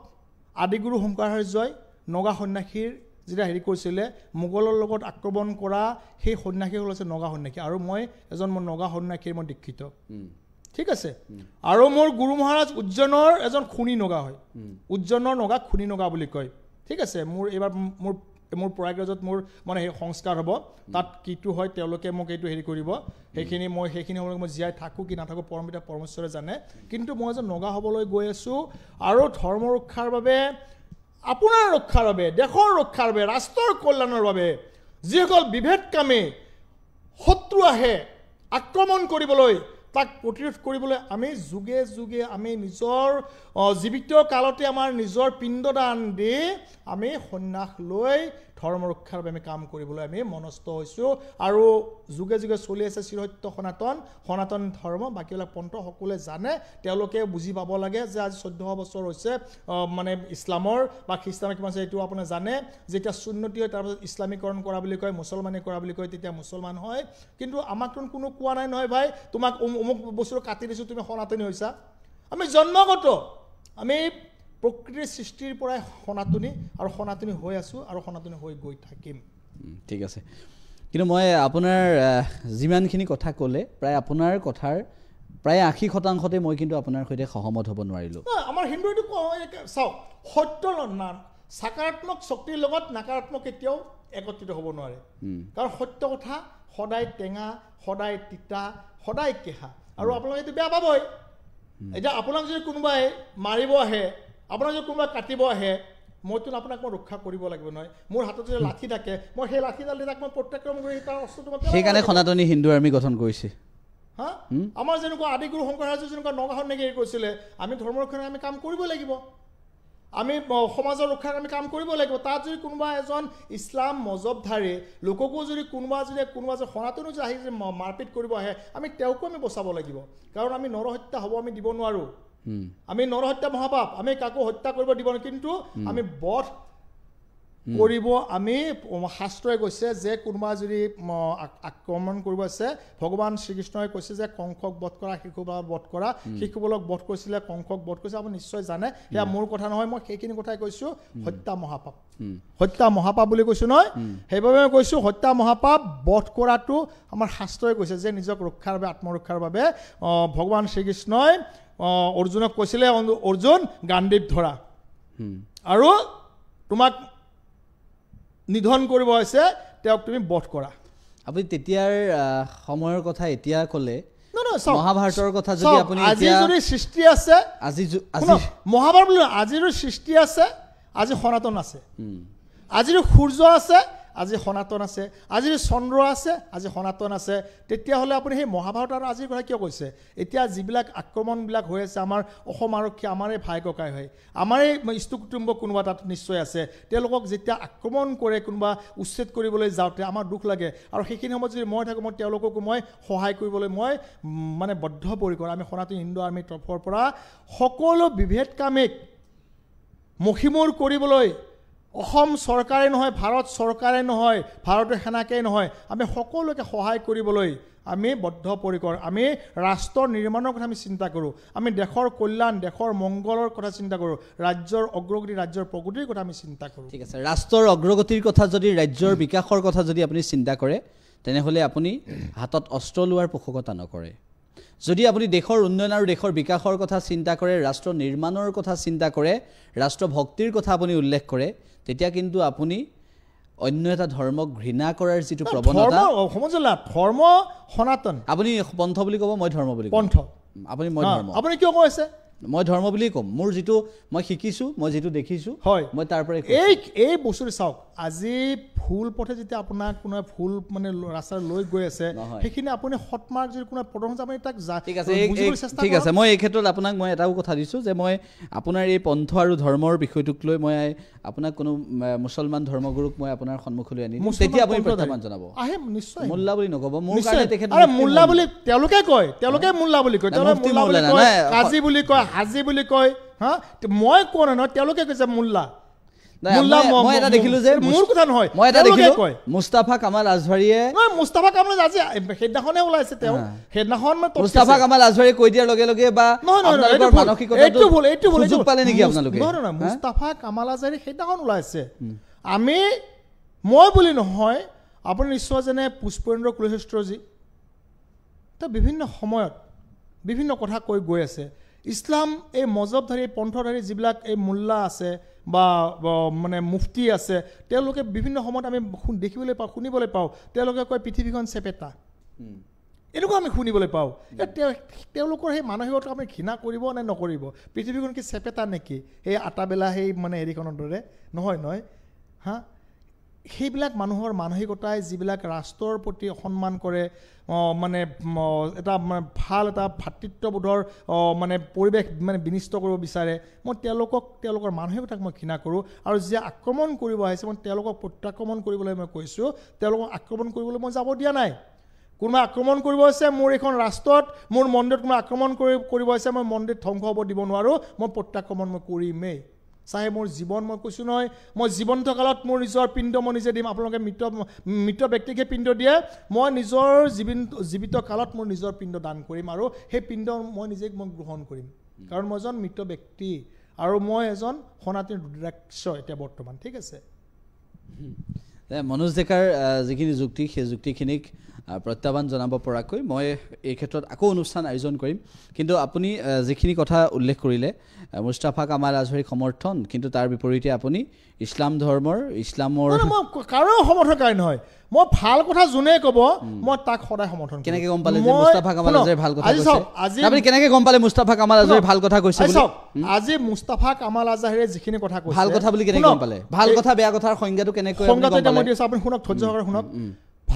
আদিগুৰু শংকৰাচাৰ্যই নগা সন্যাসীৰ যেতিয়া হেৰি কৈছিলে মোগলৰ লগত আক্ৰমণ কৰা সেই সন্যাসীসকল আছে নগা সন্যাসী আৰু মই এজন মোৰ নগা সন্যাসীৰ মই দীক্ষিত ঠিক আছে আৰু মোৰ গুৰু মহাৰাজ উজ্জনৰ এজন খুনী নগা হয় উজ্জনৰ নগা খুনী নগা বুলি কয় ঠিক আছে মোৰ এইবাৰ মোৰ মোৰ প্ৰয়াগৰাজত মোৰ মানে সেই সংস্কাৰ হ'ব তাত কিটো হয় তেওঁলোকে মোক এইটো হেৰি কৰিব সেইখিনি মই সেইখিনি সময়লৈ মই জীয়াই থাকোঁ কি নাথাকোঁ পৰমিতা পৰমেশ্বৰে জানে কিন্তু মই এজন নগা হ'বলৈ গৈ আছোঁ আৰু ধৰ্ম ৰক্ষাৰ বাবে আপোনাৰ ৰক্ষাৰ বাবে দেশৰ ৰক্ষাৰ বাবে ৰাষ্ট্ৰৰ কল্যাণৰ বাবে যিসকল বিভেদকামী শত্ৰু আহে আক্ৰমণ কৰিবলৈ তাক প্ৰতিৰোধ কৰিবলৈ আমি যোগে যোগে আমি নিজৰ জীৱিত কালতে আমাৰ নিজৰ পিণ্ডদান দি আমি সন্যাস লৈ ধৰ্ম ৰক্ষাৰ বাবে আমি কাম কৰিবলৈ আমি মনস্থ হৈছোঁ আৰু যুগে যুগে চলি আছে চিৰসত্য সনাতন সনাতন ধৰ্ম বাকীবিলাক পন্থ সকলোৱে জানে তেওঁলোকে বুজি পাব লাগে যে আজি চৈধ্যশ বছৰ হৈছে মানে ইছলামৰ বা খ্ৰীষ্টানৰ কিমান আছে এইটো আপোনাৰ জানে যেতিয়া চুন্নতি হয় তাৰপাছত ইছলামীকৰণ কৰা বুলি কয় মুছলমানে কৰা বুলি কয় তেতিয়া মুছলমান হয় কিন্তু আমাক কোনো কোৱা নাই নহয় ভাই তোমাক অমুক বস্তুটো কাটি দিছোঁ তুমি সনাতনী হৈছা আমি জন্মগত আমি প্ৰকৃতিৰ সৃষ্টিৰ পৰাই সনাতনী আৰু সনাতনী হৈ আছোঁ আৰু সনাতনী হৈ গৈ থাকিম ঠিক আছে কিন্তু মই আপোনাৰ যিমানখিনি কথা ক'লে প্ৰায় আপোনাৰ কথাৰ প্ৰায় আশী শতাংশতে মই কিন্তু আপোনাৰ সৈতে সহমত হ'ব নোৱাৰিলোঁ আমাৰ হিন্দু চাওক সত্য চাকাৰাত্মক শক্তিৰ লগত নাকাৰাত্মক কেতিয়াও একত্ৰিত হ'ব নোৱাৰে কাৰণ সত্য কথা সদায় টেঙা সদায় তিতা সদায় কেহা আৰু আপোনালোকে এইটো বেয়া পাবই এতিয়া আপোনাক যদি কোনোবাই মাৰিব আহে আপোনাৰ যদি কোনোবা কাটিব আহে মইতো আপোনাক মই ৰক্ষা কৰিব লাগিব নহয় মোৰ হাতত যদি লাঠি থাকে মই সেই লাঠিডালি তাক মই প্ৰত্যাক্ৰম কৰি তাৰ অস্ত্ৰটো সেইকাৰণে সনাতনী হিন্দু আৰ্মি গঠন কৰিছে হা আমাৰ যেনেকুৱা আদি আদিগুৰু শংকৰাজ যেনেকুৱা নগাঁও নেগেৰি কৰিছিলে আমি ধৰ্ম কাৰণে আমি কাম কৰিব লাগিব আমি সমাজৰ ৰক্ষাৰ আমি কাম কৰিব লাগিব তাত যদি কোনোবা এজন ইছলাম মজবধাৰী লোককো যদি কোনোবা যদি কোনোবা যদি সনাতনো যদি আহি মাৰপিট কৰিব আহে আমি তেওঁকো আমি বচাব লাগিব কাৰণ আমি নৰহত্যা হ'ব আমি দিব নোৱাৰোঁ Hmm. আমি নৰহত্যা মহাপাপ আমি কাকো হত্যা কৰিব দিব নোৱাৰোঁ কিন্তু hmm. আমি বধ hmm. কৰিব আমি শাস্ত্ৰই কৈছে যে কোনোবা যদি আক্ৰমণ কৰিব আছে ভগৱান শ্ৰীকৃষ্ণই কৈছে যে কংসক বধ কৰা শিশুবাবক বধ কৰা শিশুবোৰক বধ কৰিছিলে কংসক বধ কৰিছে আপুনি নিশ্চয় জানে সেয়া মোৰ কথা নহয় মই সেইখিনি কথাই কৈছো হত্যা মহাপাপ হত্যা মহাপাপ বুলি কৈছো নহয় সেইবাবে মই কৈছোঁ হত্যা মহাপাপ বধ কৰাটো আমাৰ শাস্ত্ৰই কৈছে যে নিজক ৰক্ষাৰ বাবে আত্মৰক্ষাৰ বাবে ভগৱান শ্ৰীকৃষ্ণই অৰ্জুনক কৈছিলে অৰ্জুন গাণ্ডীপ ধৰা আৰু তোমাক নিধন কৰিব হৈছে তেওঁক তুমি বধ কৰা আপুনি তেতিয়াৰ সময়ৰ কথা এতিয়া ক'লে মহাভাৰতৰ কথা যদি আজি যদি সৃষ্টি আছে মহাভাৰত বুলি আজিৰো সৃষ্টি আছে আজি সনাতন আছে আজিৰো সূৰ্য আছে আজি সনাতন আছে আজি চন্দ্ৰ আছে আজি সনাতন আছে তেতিয়াহ'লে আপুনি সেই মহাভাৰত আৰু আজিৰ কথা কিয় কৈছে এতিয়া যিবিলাক আক্ৰমণবিলাক হৈ আছে আমাৰ অসম আৰক্ষী আমাৰ ভাই ককাই হয় আমাৰ এই ইষ্ট কুটুম্ব কোনোবা তাত নিশ্চয় আছে তেওঁলোকক যেতিয়া আক্ৰমণ কৰে কোনোবা উচ্ছেদ কৰিবলৈ যাওঁতে আমাৰ দুখ লাগে আৰু সেইখিনি সময়ত যদি মই থাকোঁ মই তেওঁলোককো মই সহায় কৰিবলৈ মই মানে বদ্ধপৰিকৰ আমি সনাতন হিন্দু আৰ্মীৰ তৰফৰ পৰা সকলো বিভেদকামীক মষিমূৰ কৰিবলৈ অসম চৰকাৰে নহয় ভাৰত চৰকাৰে নহয় ভাৰতীয় সেনাকে নহয় আমি সকলোকে সহায় কৰিবলৈ আমি বদ্ধপৰিকৰ আমি ৰাষ্ট্ৰ নিৰ্মাণৰ কথা আমি চিন্তা কৰোঁ আমি দেশৰ কল্যাণ দেশৰ মংগলৰ কথা চিন্তা কৰোঁ ৰাজ্যৰ অগ্ৰগতি ৰাজ্যৰ প্ৰগতিৰ কথা আমি চিন্তা কৰোঁ ঠিক আছে ৰাষ্ট্ৰৰ অগ্ৰগতিৰ কথা যদি ৰাজ্যৰ বিকাশৰ কথা যদি আপুনি চিন্তা কৰে তেনেহ'লে আপুনি হাতত অস্ত্ৰ লোৱাৰ পোষকতা নকৰে যদি আপুনি দেশৰ উন্নয়ন আৰু দেশৰ বিকাশৰ কথা চিন্তা কৰে ৰাষ্ট্ৰ নিৰ্মাণৰ কথা চিন্তা কৰে ৰাষ্ট্ৰভক্তিৰ কথা আপুনি উল্লেখ কৰে তেতিয়া কিন্তু আপুনি অন্য এটা ধৰ্মক ঘৃণা কৰাৰ যিটো প্ৰৱণতা ধৰ্ম সনাতন আপুনি পন্থ বুলি ক'ব মই ধৰ্ম বুলি পন্থ আপুনি মই ধৰ্ম আপুনি কিয় কৈ আছে মই ধৰ্ম বুলিয়েই ক'ম মোৰ যিটো মই শিকিছোঁ মই যিটো দেখিছোঁ হয় মই তাৰ পৰাই এই এই বস্তুটো চাওক আজি ফুল পথে যেতিয়া আপোনাক কোনোবাই ফুল মানে ৰাস্তাৰে লৈ গৈ আছে সেইখিনি আপুনি সৎমাৰ্গ যদি কোনোবাই প্ৰদৰ্শন যাব তাক ঠিক আছে মই এই ক্ষেত্ৰত আপোনাক মই এটাও কথা দিছোঁ যে মই আপোনাৰ এই পন্থ আৰু ধৰ্মৰ বিষয়টোক লৈ মই আপোনাক কোনো মুছলমান ধৰ্মগুৰুক মই আপোনাৰ সন্মুখলৈ আনিম তেতিয়া আপুনি প্ৰত্যাহ্বান জনাব আহে নিশ্চয় মোল্লা বুলি নক'ব মোৰ তেখেতে মোল্লা বুলি তেওঁলোকে কয় তেওঁলোকে মোল্লা বুলি কয় তেওঁলোকে কাজি বুলি কয় হাজি বুলি কয় হা মই কোৱা নহয় তেওঁলোকে কৈছে মোল্লা আমি মই বুলি নহয় আপুনি নিশ্চয় যেনে পুষ্পেন্দ্ৰ কুলশ্ৰজী বিভিন্ন সময়ত বিভিন্ন কথা কৈ গৈ আছে ইছলাম এই মজবধাৰী পন্থধাৰী যিবিলাক এই মোল্লা আছে বা মানে মুফটি আছে তেওঁলোকে বিভিন্ন সময়ত আমি দেখিবলৈ পাওঁ শুনিবলৈ পাওঁ তেওঁলোকে কয় পৃথিৱীখন চেপেটা এনেকুৱা আমি শুনিবলৈ পাওঁ তেওঁলোকৰ সেই মানসিকতা আমি ঘৃণা কৰিব নে নকৰিব পৃথিৱীখন কি চেপেটা নেকি সেই আটাবেলা সেই মানে হেৰিখনৰ দৰে নহয় নহয় হা সেইবিলাক মানুহৰ মানসিকতাই যিবিলাক ৰাষ্ট্ৰৰ প্ৰতি সন্মান কৰে মানে এটা মানে ভাল এটা ভাতৃত্ববোধৰ মানে পৰিৱেশ মানে বিনিষ্ট কৰিব বিচাৰে মই তেওঁলোকক তেওঁলোকৰ মানসিকতাক মই ঘৃণা কৰোঁ আৰু যিয়ে আক্ৰমণ কৰিব আহিছে মই তেওঁলোকক প্ৰত্যাক্ৰমণ কৰিবলৈ মই কৈছোঁ তেওঁলোকক আক্ৰমণ কৰিবলৈ মই যাব দিয়া নাই কোনোবাই আক্ৰমণ কৰিব হৈছে মোৰ এইখন ৰাষ্ট্ৰত মোৰ মন্দিৰত কোনোবাই আক্ৰমণ কৰি কৰিব হৈছে মই মন্দিৰ ধ্বংস হ'ব দিব নোৱাৰোঁ মই প্ৰত্যাক্ৰমণ মই কৰিমেই চাহে মোৰ জীৱন মই কৈছোঁ নহয় মই জীৱন্ত কালত মোৰ নিজৰ পিণ্ড মই নিজে দিম আপোনালোকে মৃত মৃত ব্যক্তিকহে পিণ্ড দিয়ে মই নিজৰ জীৱিন জীৱিত কালত মোৰ নিজৰ পিণ্ড দান কৰিম আৰু সেই পিণ্ড মই নিজে মই গ্ৰহণ কৰিম কাৰণ মই এজন মৃত ব্যক্তি আৰু মই এজন সনাতন ৰুদ্ৰাক্ষ এতিয়া বৰ্তমান ঠিক আছে মনোজ ডেকাৰ যিখিনি যুক্তি সেই যুক্তিখিনিক প্ৰত্যাহ্বান জনাব পৰাকৈ মই এই ক্ষেত্ৰত আকৌ অনুষ্ঠান আয়োজন কৰিম কিন্তু আপুনি যিখিনি কথা উল্লেখ কৰিলে মুস্তাফা কামাল আজহৰী সমৰ্থন কিন্তু তাৰ বিপৰীতে আপুনি ইছলাম ধৰ্মৰ ইছলামৰ মই কাৰো সমৰ্থন নহয় মই ভাল কথা যোনে ক'ব মই তাক সদায় সমৰ্থন কেনেকে গম পালে মুস্তাফা কামাল আজহৰী ভাল কথা কৈছে আপুনি কেনেকে গম পালে মুস্তাফা কামাল আজহৰী ভাল কথা কৈছে আজি মুস্তাফা কামাল আজহৰীয়ে যিখিনি কথা কৈছে ভাল কথা বুলি কেনেকে গম পালে ভাল কথা বেয়া কথাৰ সংজ্ঞাটো কেনেকৈ আপুনি শুনক ধৈৰ্য সহকাৰে শুনক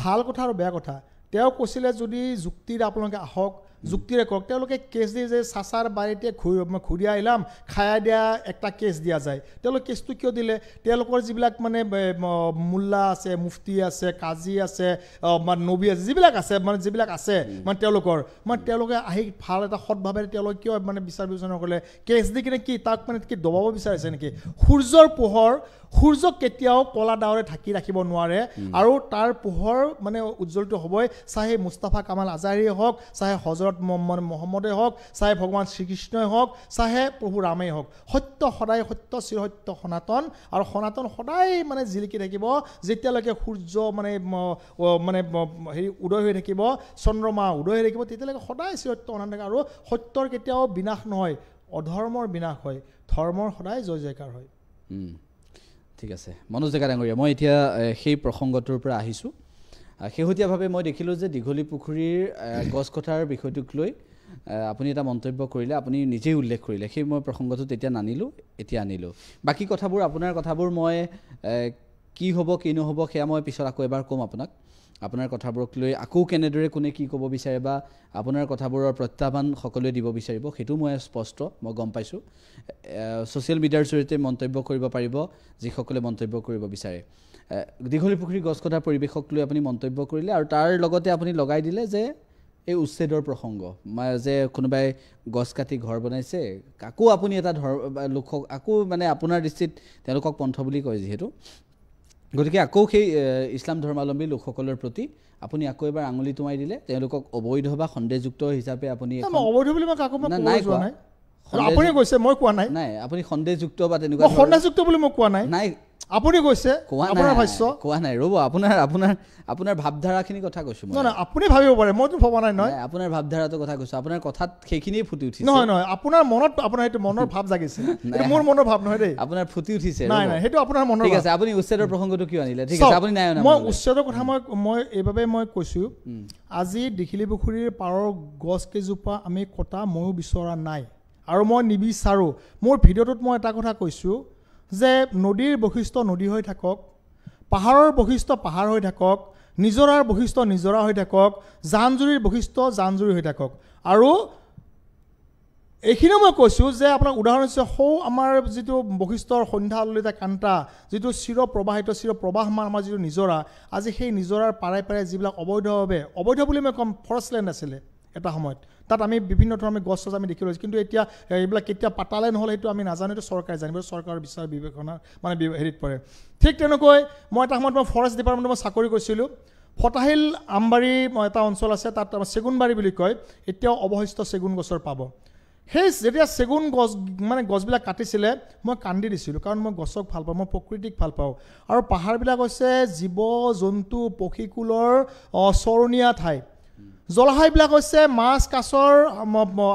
ভাল কথা আৰু বেয়া কথা তেওঁ কৈছিলে যদি যুক্তিৰে আপোনালোকে আহক যুক্তিৰে কওক তেওঁলোকে কেছ দি যে চাচাৰ বাৰীতে ঘূৰি ঘূৰি আহিলাম খাই দিয়া এটা কেছ দিয়া যায় তেওঁলোকে কেছটো কিয় দিলে তেওঁলোকৰ যিবিলাক মানে মোল্লা আছে মুফতি আছে কাজী আছে নবী আছে যিবিলাক আছে মানে যিবিলাক আছে মানে তেওঁলোকৰ মানে তেওঁলোকে আহি ভাল এটা সৎভাৱেৰে তেওঁলোকে কিয় মানে বিচাৰ বিবেচনা কৰিলে কেছ দি কিনে কি তাক মানে কি দবাব বিচাৰিছে নেকি সূৰ্যৰ পোহৰ সূৰ্যক কেতিয়াও কলা ডাৱৰে ঢাকি ৰাখিব নোৱাৰে আৰু তাৰ পোহৰ মানে উজ্জ্বলিত হ'বই চাহে মুস্তাফা কামাল আজাৰীয়ে হওক চাহে হজৰত ভিতৰত মহম্মদে হওক চাহে ভগৱান শ্ৰীকৃষ্ণই হওক চাহে প্ৰভু ৰামেই হওক সত্য সদায় সত্য চিৰসত্য সনাতন আৰু সনাতন সদায় মানে জিলিকি থাকিব যেতিয়ালৈকে সূৰ্য মানে মানে হেৰি উদয় হৈ থাকিব চন্দ্ৰমা উদয় হৈ থাকিব তেতিয়ালৈকে সদায় চিৰসত্য সনাতন থাকে আৰু সত্যৰ কেতিয়াও বিনাশ নহয় অধৰ্মৰ বিনাশ হয় ধৰ্মৰ সদায় জয় জয়কাৰ হয় ঠিক আছে মনোজ ডেকা ডাঙৰীয়া মই এতিয়া সেই প্ৰসংগটোৰ পৰা আহিছোঁ শেহতীয়াভাৱে মই দেখিলোঁ যে দীঘলী পুখুৰীৰ গছ কথাৰ বিষয়টোক লৈ আপুনি এটা মন্তব্য কৰিলে আপুনি নিজেই উল্লেখ কৰিলে সেই মই প্ৰসংগটো তেতিয়া নানিলোঁ এতিয়া আনিলোঁ বাকী কথাবোৰ আপোনাৰ কথাবোৰ মই কি হ'ব কি নহ'ব সেয়া মই পিছত আকৌ এবাৰ ক'ম আপোনাক আপোনাৰ কথাবোৰক লৈ আকৌ কেনেদৰে কোনে কি ক'ব বিচাৰে বা আপোনাৰ কথাবোৰৰ প্ৰত্যাহ্বান সকলোৱে দিব বিচাৰিব সেইটো মই স্পষ্ট মই গম পাইছোঁ ছ'চিয়েল মিডিয়াৰ জৰিয়তে মন্তব্য কৰিব পাৰিব যিসকলে মন্তব্য কৰিব বিচাৰে দীঘলী পুখুৰী গছ কটা পৰিৱেশক লৈ আপুনি মন্তব্য কৰিলে আৰু তাৰ লগতে আপুনি লগাই দিলে যে এই উচ্ছেদৰ প্ৰসংগ যে কোনোবাই গছ কাটি ঘৰ বনাইছে আকৌ আপুনি এটা ধৰ্ম লোকক আকৌ মানে আপোনাৰ দৃষ্টিত তেওঁলোকক পন্থ বুলি কয় যিহেতু গতিকে আকৌ সেই ইছলাম ধৰ্মাৱলম্বী লোকসকলৰ প্ৰতি আপুনি আকৌ এবাৰ আঙুলি টুমাই দিলে তেওঁলোকক অবৈধ বা সন্দেহযুক্ত হিচাপে আপুনি অবৈধ বুলি মই কাকো নাই আপুনি কৈছে মই কোৱা নাই নাই আপুনি সন্দেহযুক্ত বা তেনেকুৱা সন্দেহযুক্ত বুলি মই কোৱা নাই নাই আপুনি কৈছে কোৱা নাই ৰ'ব আপোনাৰ আপোনাৰ আপোনাৰ ভাৱধাৰাখিনি কথা কৈছো নহয় আপুনি ভাবিব পাৰে মইতো ভবা নাই নহয় আপোনাৰ ভাৱধাৰাটো কথা কৈছো আপোনাৰ কথাত সেইখিনিয়ে ফুটি উঠিছে নহয় নহয় আপোনাৰ মনত আপোনাৰ সেইটো মনৰ ভাৱ জাগিছে মোৰ মনৰ ভাৱ নহয় দেই আপোনাৰ ফুটি উঠিছে নাই নাই সেইটো আপোনাৰ মনৰ ঠিক আছে আপুনি উচ্ছেদৰ প্ৰসংগটো কিয় আনিলে ঠিক আছে আপুনি নাই মই উচ্ছেদৰ কথা মই মই এইবাবে মই কৈছো আজি দীঘিলি পুখুৰীৰ পাৰৰ গছ কেইজোপা আমি কটা ময়ো বিচৰা নাই আৰু মই নিবিচাৰোঁ মোৰ ভিডিঅ'টোত মই এটা কথা কৈছোঁ যে নদীৰ বৈশিষ্ট্য নদী হৈ থাকক পাহাৰৰ বৈশিষ্ট্য পাহাৰ হৈ থাকক নিজৰাৰ বৈশিষ্ট্য নিজৰা হৈ থাকক জান জুৰিৰ বৈশিষ্ট্য জান জুৰি হৈ থাকক আৰু এইখিনিও মই কৈছোঁ যে আপোনাক উদাহৰণ হৈছে সৌ আমাৰ যিটো বৈশিষ্ট্যৰ সন্ধ্যা ললিতা কান্তা যিটো চিৰ প্ৰবাহিত চিৰপ্ৰবাহিত চিৰপ্ৰবাহমান আমাৰ যিটো নিজৰা আজি সেই নিজৰাৰ পাৰে পাৰে যিবিলাক অবৈধভাৱে অবৈধ বুলি মই ক'ম ফৰেষ্ট লেণ্ড আছিলে এটা সময়ত তাত আমি বিভিন্ন ধৰণৰ আমি গছ চছ আমি দেখিবলৈ কিন্তু এতিয়া এইবিলাক কেতিয়া পাতালে নহ'লে সেইটো আমি নাজানো এইটো চৰকাৰে জানিব চৰকাৰৰ বিচাৰ বিবেচনা মানে হেৰিত পৰে ঠিক তেনেকৈ মই এটা সময়ত মই ফৰেষ্ট ডিপাৰ্টমেণ্টত মই চাকৰি কৰিছিলোঁ ফটাহিল আমবাৰী এটা অঞ্চল আছে তাত আমাৰ চেগুনবাৰী বুলি কয় এতিয়াও অৱশিষ্ট চেগুন গছৰ পাব সেই যেতিয়া চেগুন গছ মানে গছবিলাক কাটিছিলে মই কান্দি দিছিলোঁ কাৰণ মই গছক ভাল পাওঁ মই প্ৰকৃতিক ভাল পাওঁ আৰু পাহাৰবিলাক হৈছে জীৱ জন্তু পক্ষীকুলৰ চৰণীয়া ঠাই জলাশয়বিলাক হৈছে মাছ কাছৰ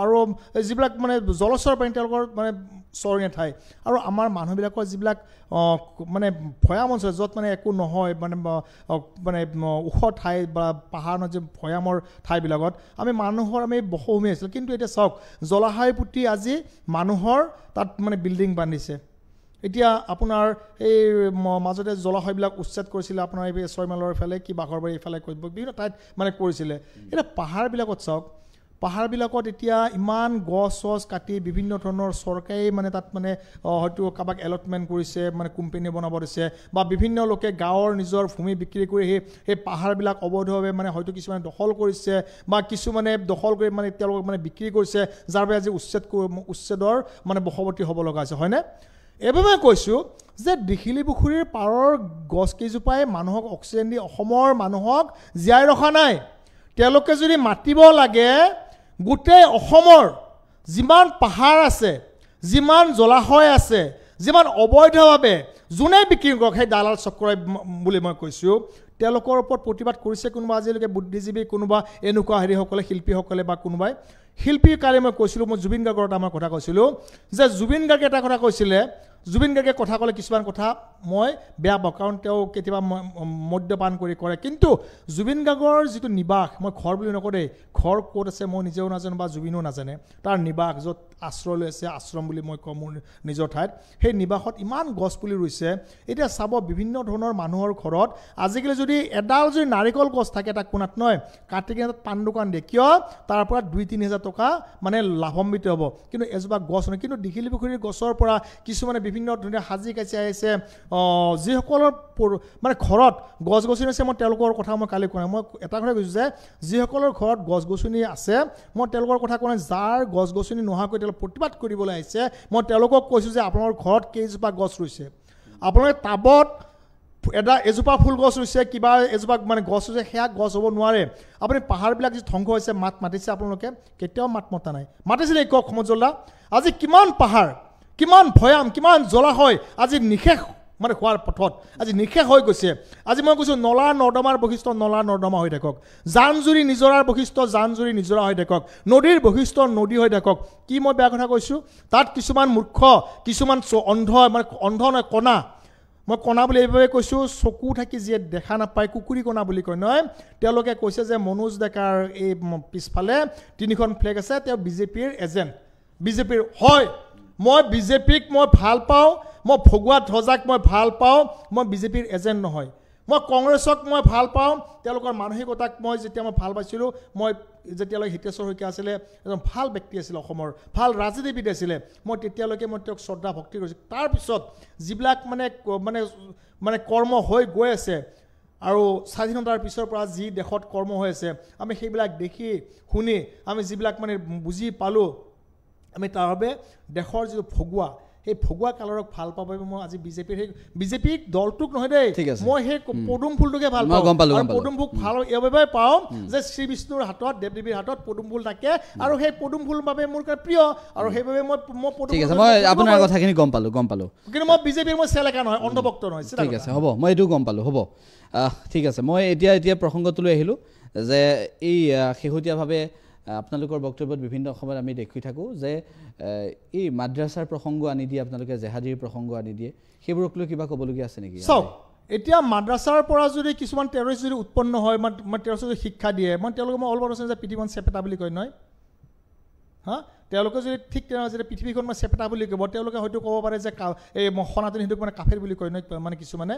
আৰু যিবিলাক মানে জলচৰ পানী তেওঁলোকৰ মানে চৰণীয়া ঠাই আৰু আমাৰ মানুহবিলাকৰ যিবিলাক মানে ভৈয়াম অঞ্চল য'ত মানে একো নহয় মানে মানে ওখ ঠাই বা পাহাৰ নহয় যে ভৈয়ামৰ ঠাইবিলাকত আমি মানুহৰ আমি বসভূমি আছিলোঁ কিন্তু এতিয়া চাওক জলাশয় পুতি আজি মানুহৰ তাত মানে বিল্ডিং বান্ধিছে এতিয়া আপোনাৰ এই মাজতে জলাশয়বিলাক উচ্ছেদ কৰিছিলে আপোনাৰ এই ছয়মালৰ ফালে কি বাঘৰবাৰীৰ ফালে কৰিব বিভিন্ন ঠাইত মানে কৰিছিলে এতিয়া পাহাৰবিলাকত চাওক পাহাৰবিলাকত এতিয়া ইমান গছ চছ কাটি বিভিন্ন ধৰণৰ চৰকাৰেই মানে তাত মানে হয়তো কাৰোবাক এলটমেণ্ট কৰিছে মানে কোম্পেনী বনাব দিছে বা বিভিন্ন লোকে গাঁৱৰ নিজৰ ভূমি বিক্ৰী কৰি সেই সেই পাহাৰবিলাক অবৈধভাৱে মানে হয়তো কিছুমানে দখল কৰিছে বা কিছুমানে দখল কৰি মানে তেওঁলোকক মানে বিক্ৰী কৰিছে যাৰ বাবে আজি উচ্ছেদ উচ্ছেদৰ মানে বসৱৰ্তী হ'ব লগা হৈছে হয়নে এইবাবে কৈছোঁ যে দীঘিলী পুখুৰীৰ পাৰৰ গছকেইজোপাই মানুহক অক্সিজেন দি অসমৰ মানুহক জীয়াই ৰখা নাই তেওঁলোকে যদি মাতিব লাগে গোটেই অসমৰ যিমান পাহাৰ আছে যিমান জলাশয় আছে যিমান অবৈধভাৱে যোনে বিক্ৰী কৰক সেই দালাল চক্ৰই বুলি মই কৈছোঁ তেওঁলোকৰ ওপৰত প্ৰতিবাদ কৰিছে কোনোবা আজিলৈকে বুদ্ধিজীৱী কোনোবা এনেকুৱা হেৰিসকলে শিল্পীসকলে বা কোনোবাই শিল্পীৰ কাৰণে মই কৈছিলোঁ মই জুবিন গাৰ্গৰ এটা মই কথা কৈছিলোঁ যে জুবিন গাৰ্গে এটা কথা কৈছিলে জুবিন গাৰ্গে কথা ক'লে কিছুমান কথা মই বেয়া পাওঁ কাৰণ তেওঁ কেতিয়াবা মদ্যপান কৰি কৰে কিন্তু জুবিন গাৰ্গৰ যিটো নিবাস মই ঘৰ বুলি নকওঁ দেই ঘৰ ক'ত আছে মই নিজেও নাজানো বা জুবিনো নাজানে তাৰ নিবাস য'ত আশ্ৰয় লৈ আছে আশ্ৰম বুলি মই কওঁ মোৰ নিজৰ ঠাইত সেই নিবাসত ইমান গছপুলি ৰুইছে এতিয়া চাব বিভিন্ন ধৰণৰ মানুহৰ ঘৰত আজিকালি যদি এডাল যদি নাৰিকল গছ থাকে তাক কোণাত নহয় কাটি কিনে তাত পাণ দোকান দিয়ে কিয় তাৰ পৰা দুই তিনি হাজাৰ টকা মানে লাভম্বিত হ'ব কিন্তু এজোপা গছ নহয় কিন্তু দীঘিলি পুখুৰীৰ গছৰ পৰা কিছুমানে বিভিন্ন ধৰণে সাজি কাচি আহিছে যিসকলৰ মানে ঘৰত গছ গছনি আছে মই তেওঁলোকৰ কথা মই কালি কোৱা নাই মই এটা কথা কৈছোঁ যে যিসকলৰ ঘৰত গছ গছনি আছে মই তেওঁলোকৰ কথা কোৱা নাই যাৰ গছ গছনি নোহোৱাকৈ তেওঁলোক প্ৰতিবাদ কৰিবলৈ আহিছে মই তেওঁলোকক কৈছোঁ যে আপোনালোকৰ ঘৰত কেইজোপা গছ ৰুইছে আপোনালোকে টাবত এটা এজোপা ফুল গছ ৰুইছে কিবা এজোপা মানে গছ ৰুইছে সেয়া গছ হ'ব নোৱাৰে আপুনি পাহাৰবিলাক যি ধ্বংস হৈছে মাত মাতিছে আপোনালোকে কেতিয়াও মাত মতা নাই মাতিছিলে কওক সমজলা আজি কিমান পাহাৰ কিমান ভৈয়াম কিমান জলাশয় আজি নিশেষ মানে হোৱাৰ পথত আজি নিশেষ হৈ গৈছে আজি মই কৈছোঁ নলা নৰ্দমাৰ বৈশিষ্ট্য নলা নৰ্দমা হৈ থাকক জান জুৰি নিজৰাৰ বৈশিষ্ট্য জান জুৰি নিজৰা হৈ থাকক নদীৰ বৈশিষ্ট্য নদী হৈ থাকক কি মই বেয়া কথা কৈছোঁ তাত কিছুমান মূৰ্খ কিছুমান অন্ধ মানে অন্ধ নহয় কণা মই কণা বুলি এইবাবে কৈছোঁ চকু থাকি যিয়ে দেখা নাপায় কুকুৰী কণা বুলি কয় নহয় তেওঁলোকে কৈছে যে মনোজ ডেকাৰ এই পিছফালে তিনিখন ফ্লেগ আছে তেওঁ বিজেপিৰ এজেণ্ট বিজেপিৰ হয় মই বিজেপিক মই ভাল পাওঁ মই ভগোৱা ধ্বজাক মই ভাল পাওঁ মই বিজেপিৰ এজেণ্ট নহয় মই কংগ্ৰেছক মই ভাল পাওঁ তেওঁলোকৰ মানসিকতাক মই যেতিয়া মই ভাল পাইছিলোঁ মই যেতিয়ালৈকে হিতেশ্বৰ শইকীয়া আছিলে এজন ভাল ব্যক্তি আছিলে অসমৰ ভাল ৰাজনীতিবিদ আছিলে মই তেতিয়ালৈকে মই তেওঁক শ্ৰদ্ধা ভক্তি কৰিছিলোঁ তাৰপিছত যিবিলাক মানে মানে মানে কৰ্ম হৈ গৈ আছে আৰু স্বাধীনতাৰ পিছৰ পৰা যি দেশত কৰ্ম হৈ আছে আমি সেইবিলাক দেখি শুনি আমি যিবিলাক মানে বুজি পালোঁ আমি তাৰ বাবে দেশৰ যিটো ভগোৱা সেই ভগোৱা কালাৰক ভাল পাব বাবে মই আজি বিজেপিৰ সেই বিজেপিৰ দলটোক নহয় দেই ঠিক আছে মই সেই পদুম ফুলটোকে ভাল পাওঁ পদুম ফুল ভাল ইয়াৰ পাওঁ যে শ্ৰী বিষ্ণুৰ হাতত দেৱ দেৱীৰ হাতত পদুম ফুল থাকে আৰু সেই পদুম ফুল বাবে মোৰ প্ৰিয় আৰু সেইবাবে মই মই পদুম মই আপোনাৰ কথাখিনি গম পালোঁ গম পালোঁ কিন্তু মই বিজেপিৰ মই চেলেকা নহয় অন্ধভক্ত নহয় ঠিক আছে হ'ব মই এইটো গম পালোঁ হ'ব ঠিক আছে মই এতিয়া এতিয়া প্ৰসংগটোলৈ আহিলোঁ যে এই শেহতীয়াভাৱে আপোনালোকৰ বক্তব্যত বিভিন্ন সময়ত আমি দেখি থাকোঁ যে এই মাদ্ৰাছাৰ প্ৰসংগ আনি দিয়ে আপোনালোকে জেহাদীৰ প্ৰসংগ আনি দিয়ে সেইবোৰক লৈ কিবা ক'বলগীয়া আছে নেকি চাওক এতিয়া মাদ্ৰাছাৰ পৰা যদি কিছুমান টেৰৰিষ্ট যদি উৎপন্ন হয় মই টেৰৰিষ্ট যদি শিক্ষা দিয়ে মই তেওঁলোকে মই অলপ অলপতে যে পৃথিৱীখন চেপেটা বুলি কয় নহয় হা তেওঁলোকে যদি ঠিক তেনেহ'লে যদি পৃথিৱীখন মই চেপেটা বুলি ক'ব তেওঁলোকে হয়তো ক'ব পাৰে যে এই মই সনাতন মানে কাফেৰ বুলি কয় নহয় মানে কিছুমানে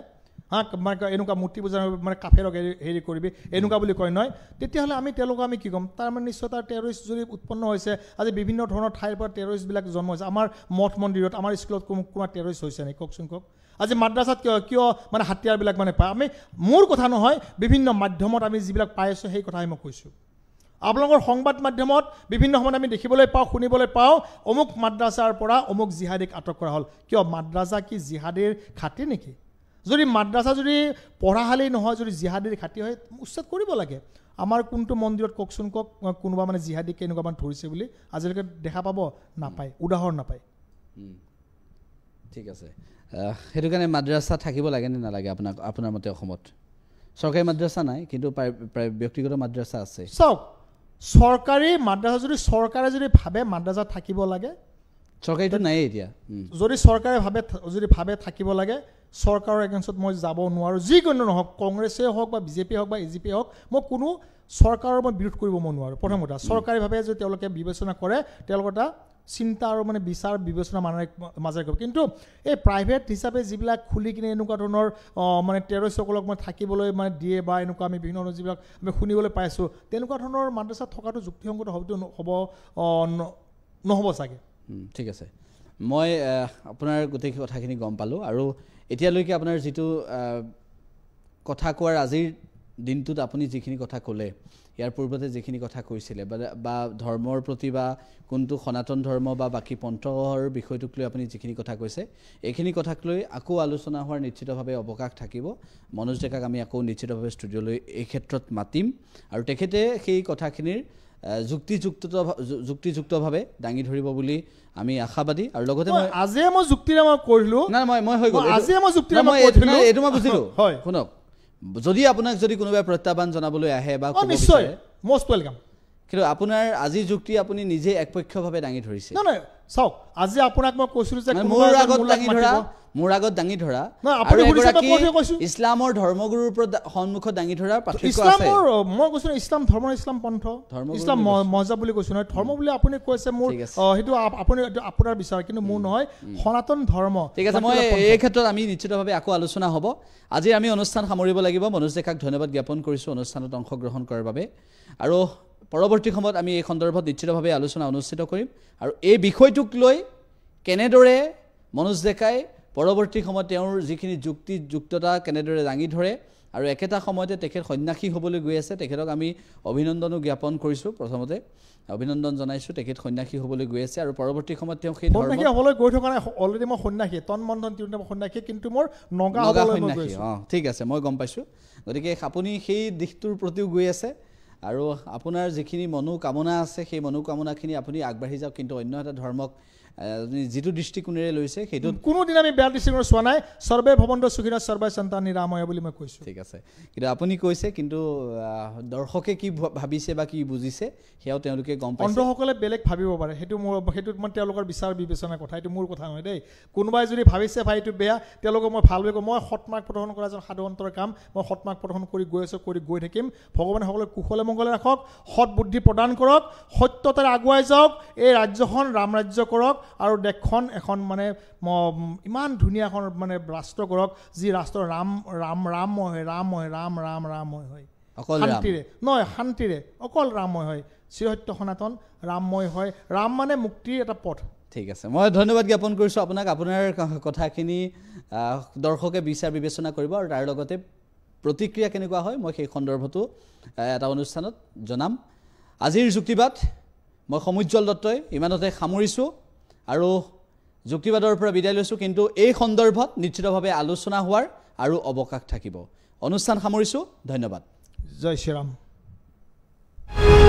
হা মানে এনেকুৱা মূৰ্তি পূজা মানে কাফেৰক হেৰি কৰিবি এনেকুৱা বুলি কয় নহয় তেতিয়াহ'লে আমি তেওঁলোকক আমি কি ক'ম তাৰমানে নিশ্চয় তাৰ টেৰৰিষ্ট যদি উৎপন্ন হৈছে আজি বিভিন্ন ধৰণৰ ঠাইৰ পৰা টেৰৰিষ্টবিলাক জন্ম হৈছে আমাৰ মঠ মন্দিৰত আমাৰ স্কুলত কোনো কোনোবা টেৰৰিষ্ট হৈছে নেকি কওকচোন কওক আজি মাদ্ৰাছাত কিয় কিয় মানে হাতিয়াৰবিলাক মানে পায় আমি মোৰ কথা নহয় বিভিন্ন মাধ্যমত আমি যিবিলাক পাই আছোঁ সেই কথাই মই কৈছোঁ আপোনালোকৰ সংবাদ মাধ্যমত বিভিন্ন সময়ত আমি দেখিবলৈ পাওঁ শুনিবলৈ পাওঁ অমুক মাদ্ৰাছাৰ পৰা অমুক জিহাদীক আটক কৰা হ'ল কিয় মাদ্ৰাছা কি জিহাদীৰ খাতিৰ নেকি যদি মাদ্ৰাছা যদি পঢ়াশালী নহয় যদি জিহাদী ঘাটি হয় উচ্ছেদ কৰিব লাগে আমাৰ কোনটো মন্দিৰত কওকচোন কওক কোনোবা মানে জিহাদী কেনেকুৱা মানে ধৰিছে বুলি আজিলৈকে দেখা পাব নাপায় উদাহৰণ নাপায় ঠিক আছে সেইটো কাৰণে মাদ্ৰাছা থাকিব লাগে নে নালাগে আপোনাক আপোনাৰ মতে অসমত চৰকাৰী মাদ্ৰাছা নাই কিন্তু প্ৰায় ব্যক্তিগত মাদ্ৰাছা আছে চাওক চৰকাৰী মাদ্ৰাছা যদি চৰকাৰে যদি ভাবে মাদ্ৰাছা থাকিব লাগে চৰকাৰীটো নায়েই এতিয়া যদি চৰকাৰে ভাবে যদি ভাবে থাকিব লাগে চৰকাৰৰ এগেইনষ্টত মই যাব নোৱাৰোঁ যিকোনো নহওক কংগ্ৰেছেই হওক বা বিজেপিয়ে হওক বা এ জি পিয়ে হওক মই কোনো চৰকাৰৰ মই বিৰোধ কৰিব মই নোৱাৰোঁ প্ৰথম কথা চৰকাৰীভাৱে যদি তেওঁলোকে বিবেচনা কৰে তেওঁলোকৰ এটা চিন্তা আৰু মানে বিচাৰ বিবেচনা মানে মাজেৰে কৰিব কিন্তু এই প্ৰাইভেট হিচাপে যিবিলাক খুলি কিনে এনেকুৱা ধৰণৰ মানে টেৰৰিষ্টসকলক মানে থাকিবলৈ মানে দিয়ে বা এনেকুৱা আমি বিভিন্ন ধৰণৰ যিবিলাক আমি শুনিবলৈ পাইছোঁ তেনেকুৱা ধৰণৰ মাদ্ৰাছাত থকাটো যুক্তিসংগত হ'বটো হ'ব নহ'ব চাগে ঠিক আছে মই আপোনাৰ গোটেই কথাখিনি গম পালোঁ আৰু এতিয়ালৈকে আপোনাৰ যিটো কথা কোৱাৰ আজিৰ দিনটোত আপুনি যিখিনি কথা ক'লে ইয়াৰ পূৰ্বতে যিখিনি কথা কৈছিলে বা ধৰ্মৰ প্ৰতি বা কোনটো সনাতন ধৰ্ম বা বাকী পন্থৰ বিষয়টোক লৈ আপুনি যিখিনি কথা কৈছে এইখিনি কথাক লৈ আকৌ আলোচনা হোৱাৰ নিশ্চিতভাৱে অৱকাশ থাকিব মনোজ ডেকাক আমি আকৌ নিশ্চিতভাৱে ষ্টুডিঅ'লৈ এই ক্ষেত্ৰত মাতিম আৰু তেখেতে সেই কথাখিনিৰ যুক্তিযুক্ত যুক্তিযুক্তভাৱে দাঙি ধৰিব বুলি আমি আশাবাদী আৰু লগতে মই আজিয়ে মই যুক্তিৰে মই কৰিলো নাই মই মই হৈ গ'লো আজিয়ে মই যুক্তিৰে মই কৰিলো এইটো মই বুজিলো হয় শুনক যদি আপোনাক যদি কোনোবাই প্ৰত্যাহ্বান জনাবলৈ আহে বা নিশ্চয় মষ্ট ৱেলকাম কিন্তু আপোনাৰ আজি যুক্তি আপুনি নিজে একপক্ষভাৱে দাঙি ধৰিছে নাই চাওক আজি আপোনাক মই কৈছিলোঁ যে মোৰ আগত দাঙি ধৰা মোৰ আগত দাঙি ধৰা ইছলামৰ ধৰ্মগুৰুৰ ওপৰত সন্মুখত দাঙি ধৰা ইছলামৰ মই কৈছো ইছলাম ধৰ্ম ইছলাম পন্থ ধৰ্ম ইছলাম মজা বুলি কৈছো নহয় ধৰ্ম বুলি আপুনি কৈছে মোৰ সেইটো আপুনি আপোনাৰ বিচাৰ কিন্তু মোৰ নহয় সনাতন ধৰ্ম ঠিক আছে মই এই ক্ষেত্ৰত আমি নিশ্চিতভাৱে আকৌ আলোচনা হ'ব আজি আমি অনুষ্ঠান সামৰিব লাগিব মনোজ ডেকাক ধন্যবাদ জ্ঞাপন কৰিছোঁ অনুষ্ঠানত অংশগ্ৰহণ কৰাৰ বাবে আৰু পৰৱৰ্তী সময়ত আমি এই সন্দৰ্ভত নিশ্চিতভাৱে আলোচনা অনুষ্ঠিত কৰিম আৰু এই বিষয়টোক লৈ কেনেদৰে মনোজ ডেকাই পৰৱৰ্তী সময়ত তেওঁৰ যিখিনি যুক্তি যুক্ততা কেনেদৰে দাঙি ধৰে আৰু একেটা সময়তে তেখেত সন্যাসী হ'বলৈ গৈ আছে তেখেতক আমি অভিনন্দনো জ্ঞাপন কৰিছোঁ প্ৰথমতে অভিনন্দন জনাইছোঁ তেখেত সন্যাসী হ'বলৈ গৈ আছে আৰু পৰৱৰ্তী সময়ত তেওঁ সেই সন্যাসী হ'বলৈ গৈ থকা নাই অলৰেডি মই সন্যাসী তন মন্দন সন্যাসী কিন্তু মোৰ নগা সন্যাসী অঁ ঠিক আছে মই গম পাইছোঁ গতিকে আপুনি সেই দিশটোৰ প্ৰতিও গৈ আছে আৰু আপোনাৰ যিখিনি মনোকামনা আছে সেই মনোকামনাখিনি আপুনি আগবাঢ়ি যাওক কিন্তু অন্য এটা ধৰ্মক যিটো দৃষ্টিকোণেৰে লৈছে সেইটো কোনোদিন আমি বেয়া দৃষ্টিকোণ চোৱা নাই সৰ্বে ভৱন্ত সুখীন সৰ্বে সন্তান নিৰাময় বুলি মই কৈছোঁ ঠিক আছে কিন্তু আপুনি কৈছে কিন্তু দৰ্শকে কি ভাবিছে বা কি বুজিছে সেয়াও তেওঁলোকে গম পাইছে অন্ধসকলে বেলেগ ভাবিব পাৰে সেইটো মোৰ সেইটোত মই তেওঁলোকৰ বিচাৰ বিবেচনা কথা এইটো মোৰ কথা নহয় দেই কোনোবাই যদি ভাবিছে ভাই এইটো বেয়া তেওঁলোকক মই ভাল বুলি কওঁ মই সৎমাৰ্গ প্ৰদৰ্শন কৰা এজন সাধু অন্তৰ কাম মই সৎমাৰ্গ প্ৰদৰ্শন কৰি গৈ আছোঁ কৰি গৈ থাকিম ভগৱানে সকলোক কুশলে মংগলে ৰাখক সৎ বুদ্ধি প্ৰদান কৰক সত্যতাৰে আগুৱাই যাওক এই ৰাজ্যখন ৰাম ৰাজ্য কৰক আৰু দেশখন এখন মানে ইমান ধুনীয়া এখন মানে ৰাষ্ট্ৰ কৰক যি ৰাষ্ট্ৰ ৰাম ৰাম ৰামময় হয় ৰাম ৰামময় ৰাম ৰাম ৰামময় হয় অকল শান্তিৰে নহয় শান্তিৰে অকল ৰামময় হয় চিৰসত্য সনাতন ৰামময় হয় ৰাম মানে মুক্তিৰ এটা পথ ঠিক আছে মই ধন্যবাদ জ্ঞাপন কৰিছোঁ আপোনাক আপোনাৰ কথাখিনি দৰ্শকে বিচাৰ বিবেচনা কৰিব আৰু তাৰ লগতে প্ৰতিক্ৰিয়া কেনেকুৱা হয় মই সেই সন্দৰ্ভতো এটা অনুষ্ঠানত জনাম আজিৰ যুক্তিবাদ মই সমুজ্জ্বল দত্তই ইমানতে সামৰিছোঁ আৰু যুক্তিবাদৰ পৰা বিদায় লৈছোঁ কিন্তু এই সন্দৰ্ভত নিশ্চিতভাৱে আলোচনা হোৱাৰ আৰু অৱকাশ থাকিব অনুষ্ঠান সামৰিছোঁ ধন্যবাদ জয় শ্ৰীৰাম